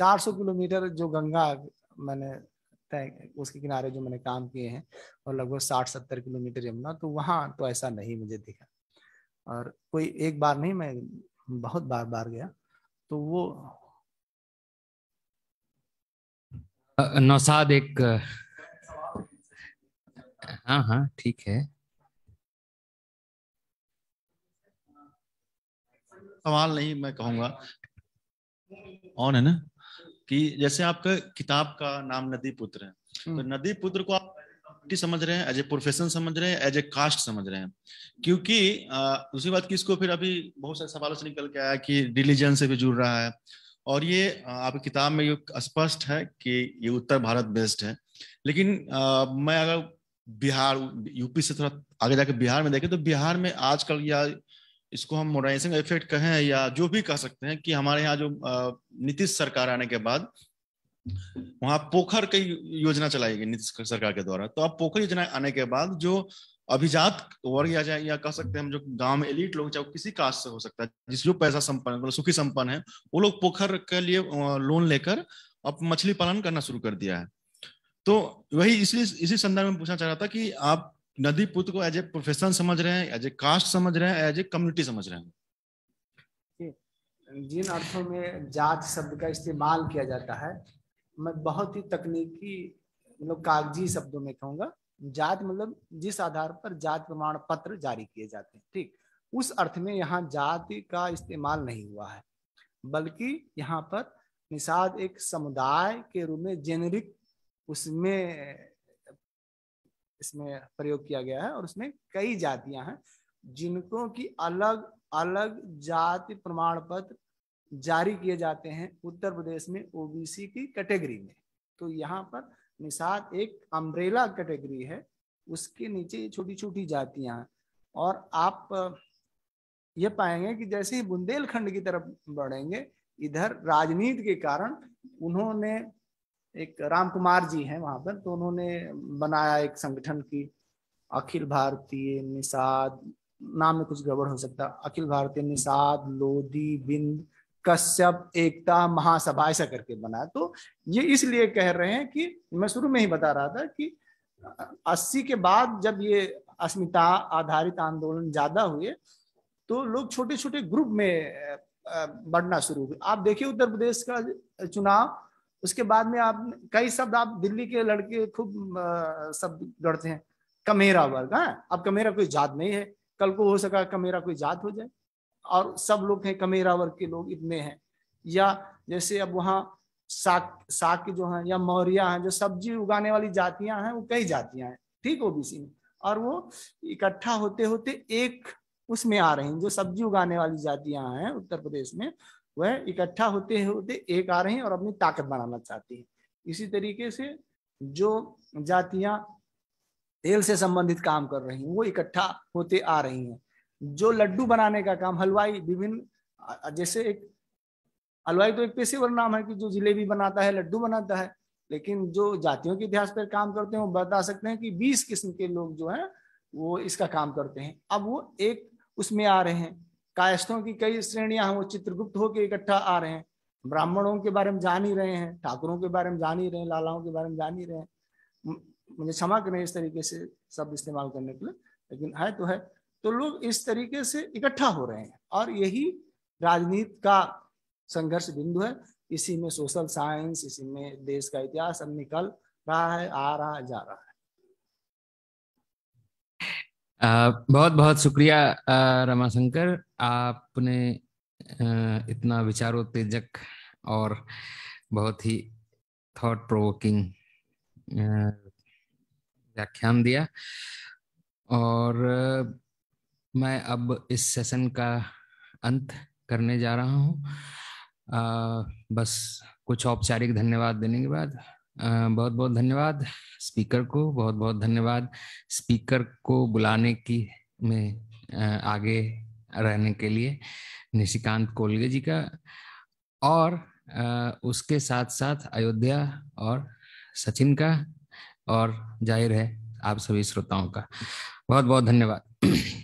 400 किलोमीटर जो गंगा मैंने उसके किनारे जो मैंने काम किए हैं और लगभग साठ सत्तर किलोमीटर यमुना तो वहाँ तो ऐसा नहीं मुझे दिखा और कोई एक बार नहीं मैं बहुत बार बार गया तो वो नौसाद एक हाँ हाँ ठीक है सवाल नहीं मैं कहूंगा ऑन है ना कि जैसे आपका किताब का नाम नदी पुत्र है तो हम्म। नदी पुत्र को आप समझ रहे हैं एज ए प्रोफेशन समझ रहे हैं एज ए कास्ट समझ रहे हैं क्योंकि दूसरी बात की इसको फिर अभी बहुत सारे सवालों से निकल के आया कि रिलीजन से भी जुड़ रहा है और ये आपकी किताब में ये स्पष्ट है कि ये उत्तर भारत बेस्ड है लेकिन आ, मैं अगर बिहार यूपी से थोड़ा आगे जाके बिहार में देखें तो बिहार में आजकल या इसको हम मोराइजिंग इफेक्ट कहें या जो भी कह सकते हैं कि हमारे यहाँ जो नीतीश सरकार आने के बाद वहां पोखर की योजना चलाई गई नीतीश सरकार के द्वारा तो अब पोखर योजना आने के बाद जो अभिजात वर्ग या जाए या कह सकते हैं हम जो गांव में एलिट लोग चाहे किसी कास्ट से हो सकता है जिस जो पैसा संपन्न मतलब सुखी संपन्न है वो लोग पोखर के लिए लोन लेकर अब मछली पालन करना शुरू कर दिया है तो वही इसी इसी संदर्भ में पूछना चाह रहा था कि आप नदी पुत्र को एज ए प्रोफेशन समझ रहे हैं एज ए कास्ट समझ रहे हैं एज ए कम्युनिटी समझ रहे हैं जिन अर्थों में जात शब्द का इस्तेमाल किया जाता है मैं बहुत ही तकनीकी मतलब कागजी शब्दों में कहूंगा जात मतलब जिस आधार पर जात प्रमाण पत्र जारी किए जाते हैं ठीक उस अर्थ में यहाँ जाति का इस्तेमाल नहीं हुआ है बल्कि यहाँ पर निषाद एक समुदाय के रूप में जेनरिक उसमें इसमें प्रयोग किया गया है और उसमें कई जातियां हैं जिनको की अलग अलग जाति प्रमाण पत्र जारी किए जाते हैं उत्तर प्रदेश में ओबीसी की कैटेगरी में तो यहाँ पर निषाद एक अम्ब्रेला कैटेगरी है उसके नीचे छोटी छोटी जातियां और आप ये पाएंगे कि जैसे ही बुंदेलखंड की तरफ बढ़ेंगे इधर राजनीति के कारण उन्होंने एक राम कुमार जी हैं वहां पर तो उन्होंने बनाया एक संगठन की अखिल भारतीय निषाद नाम में कुछ गड़बड़ हो सकता अखिल भारतीय निषाद लोधी बिंद कश्यप एकता महासभा ऐसा करके बना तो ये इसलिए कह रहे हैं कि मैं शुरू में ही बता रहा था कि 80 के बाद जब ये अस्मिता आधारित आंदोलन ज्यादा हुए तो लोग छोटे छोटे ग्रुप में बढ़ना शुरू हुए आप देखिए उत्तर प्रदेश का चुनाव उसके बाद में आप कई शब्द आप दिल्ली के लड़के खूब शब्द गढ़ते हैं कमेरा वर्ग है हाँ, अब कमेरा कोई जात नहीं है कल को हो सका कमेरा कोई जात हो जाए और सब लोग हैं कमेरा वर्ग के लोग इतने हैं या जैसे अब वहाँ साक साक जो है या मौर्या हैं जो सब्जी उगाने वाली जातियां हैं वो कई जातियां हैं ठीक ओबीसी में और वो इकट्ठा होते होते एक उसमें आ रही जो सब्जी उगाने वाली जातियां हैं उत्तर प्रदेश में वह इकट्ठा होते होते एक आ रहे हैं और अपनी ताकत बनाना चाहती हैं इसी तरीके से जो जातियां तेल से संबंधित काम कर रही हैं वो इकट्ठा होते आ रही हैं जो लड्डू बनाने का काम हलवाई विभिन्न जैसे एक हलवाई तो एक पेशेवर नाम है कि जो जिलेबी बनाता है लड्डू बनाता है लेकिन जो जातियों के इतिहास पर काम करते हैं वो बता सकते हैं कि बीस किस्म के लोग जो है वो इसका काम करते हैं अब वो एक उसमें आ रहे हैं कायस्थों की कई श्रेणियां हम चित्रगुप्त होकर इकट्ठा आ रहे हैं ब्राह्मणों के बारे में जान ही रहे हैं ठाकुरों के बारे में जान ही रहे हैं लालाओं के बारे में जान ही रहे हैं मुझे क्षमा करें इस तरीके से शब्द इस्तेमाल करने के लिए लेकिन है तो है तो लोग इस तरीके से इकट्ठा हो रहे हैं और यही राजनीति का संघर्ष बिंदु है इसी में सोशल साइंस इसी में देश का इतिहास अब निकल रहा है आ रहा जा रहा है बहुत बहुत शुक्रिया रमाशंकर आपने इतना विचारोत्तेजक और बहुत ही थॉट प्रोवोकिंग व्याख्यान दिया और मैं अब इस सेशन का अंत करने जा रहा हूँ बस कुछ औपचारिक धन्यवाद देने के बाद बहुत बहुत धन्यवाद स्पीकर को बहुत बहुत धन्यवाद स्पीकर को बुलाने की में आगे रहने के लिए निशिकांत कोलगे जी का और उसके साथ साथ अयोध्या और सचिन का और जाहिर है आप सभी श्रोताओं का बहुत बहुत धन्यवाद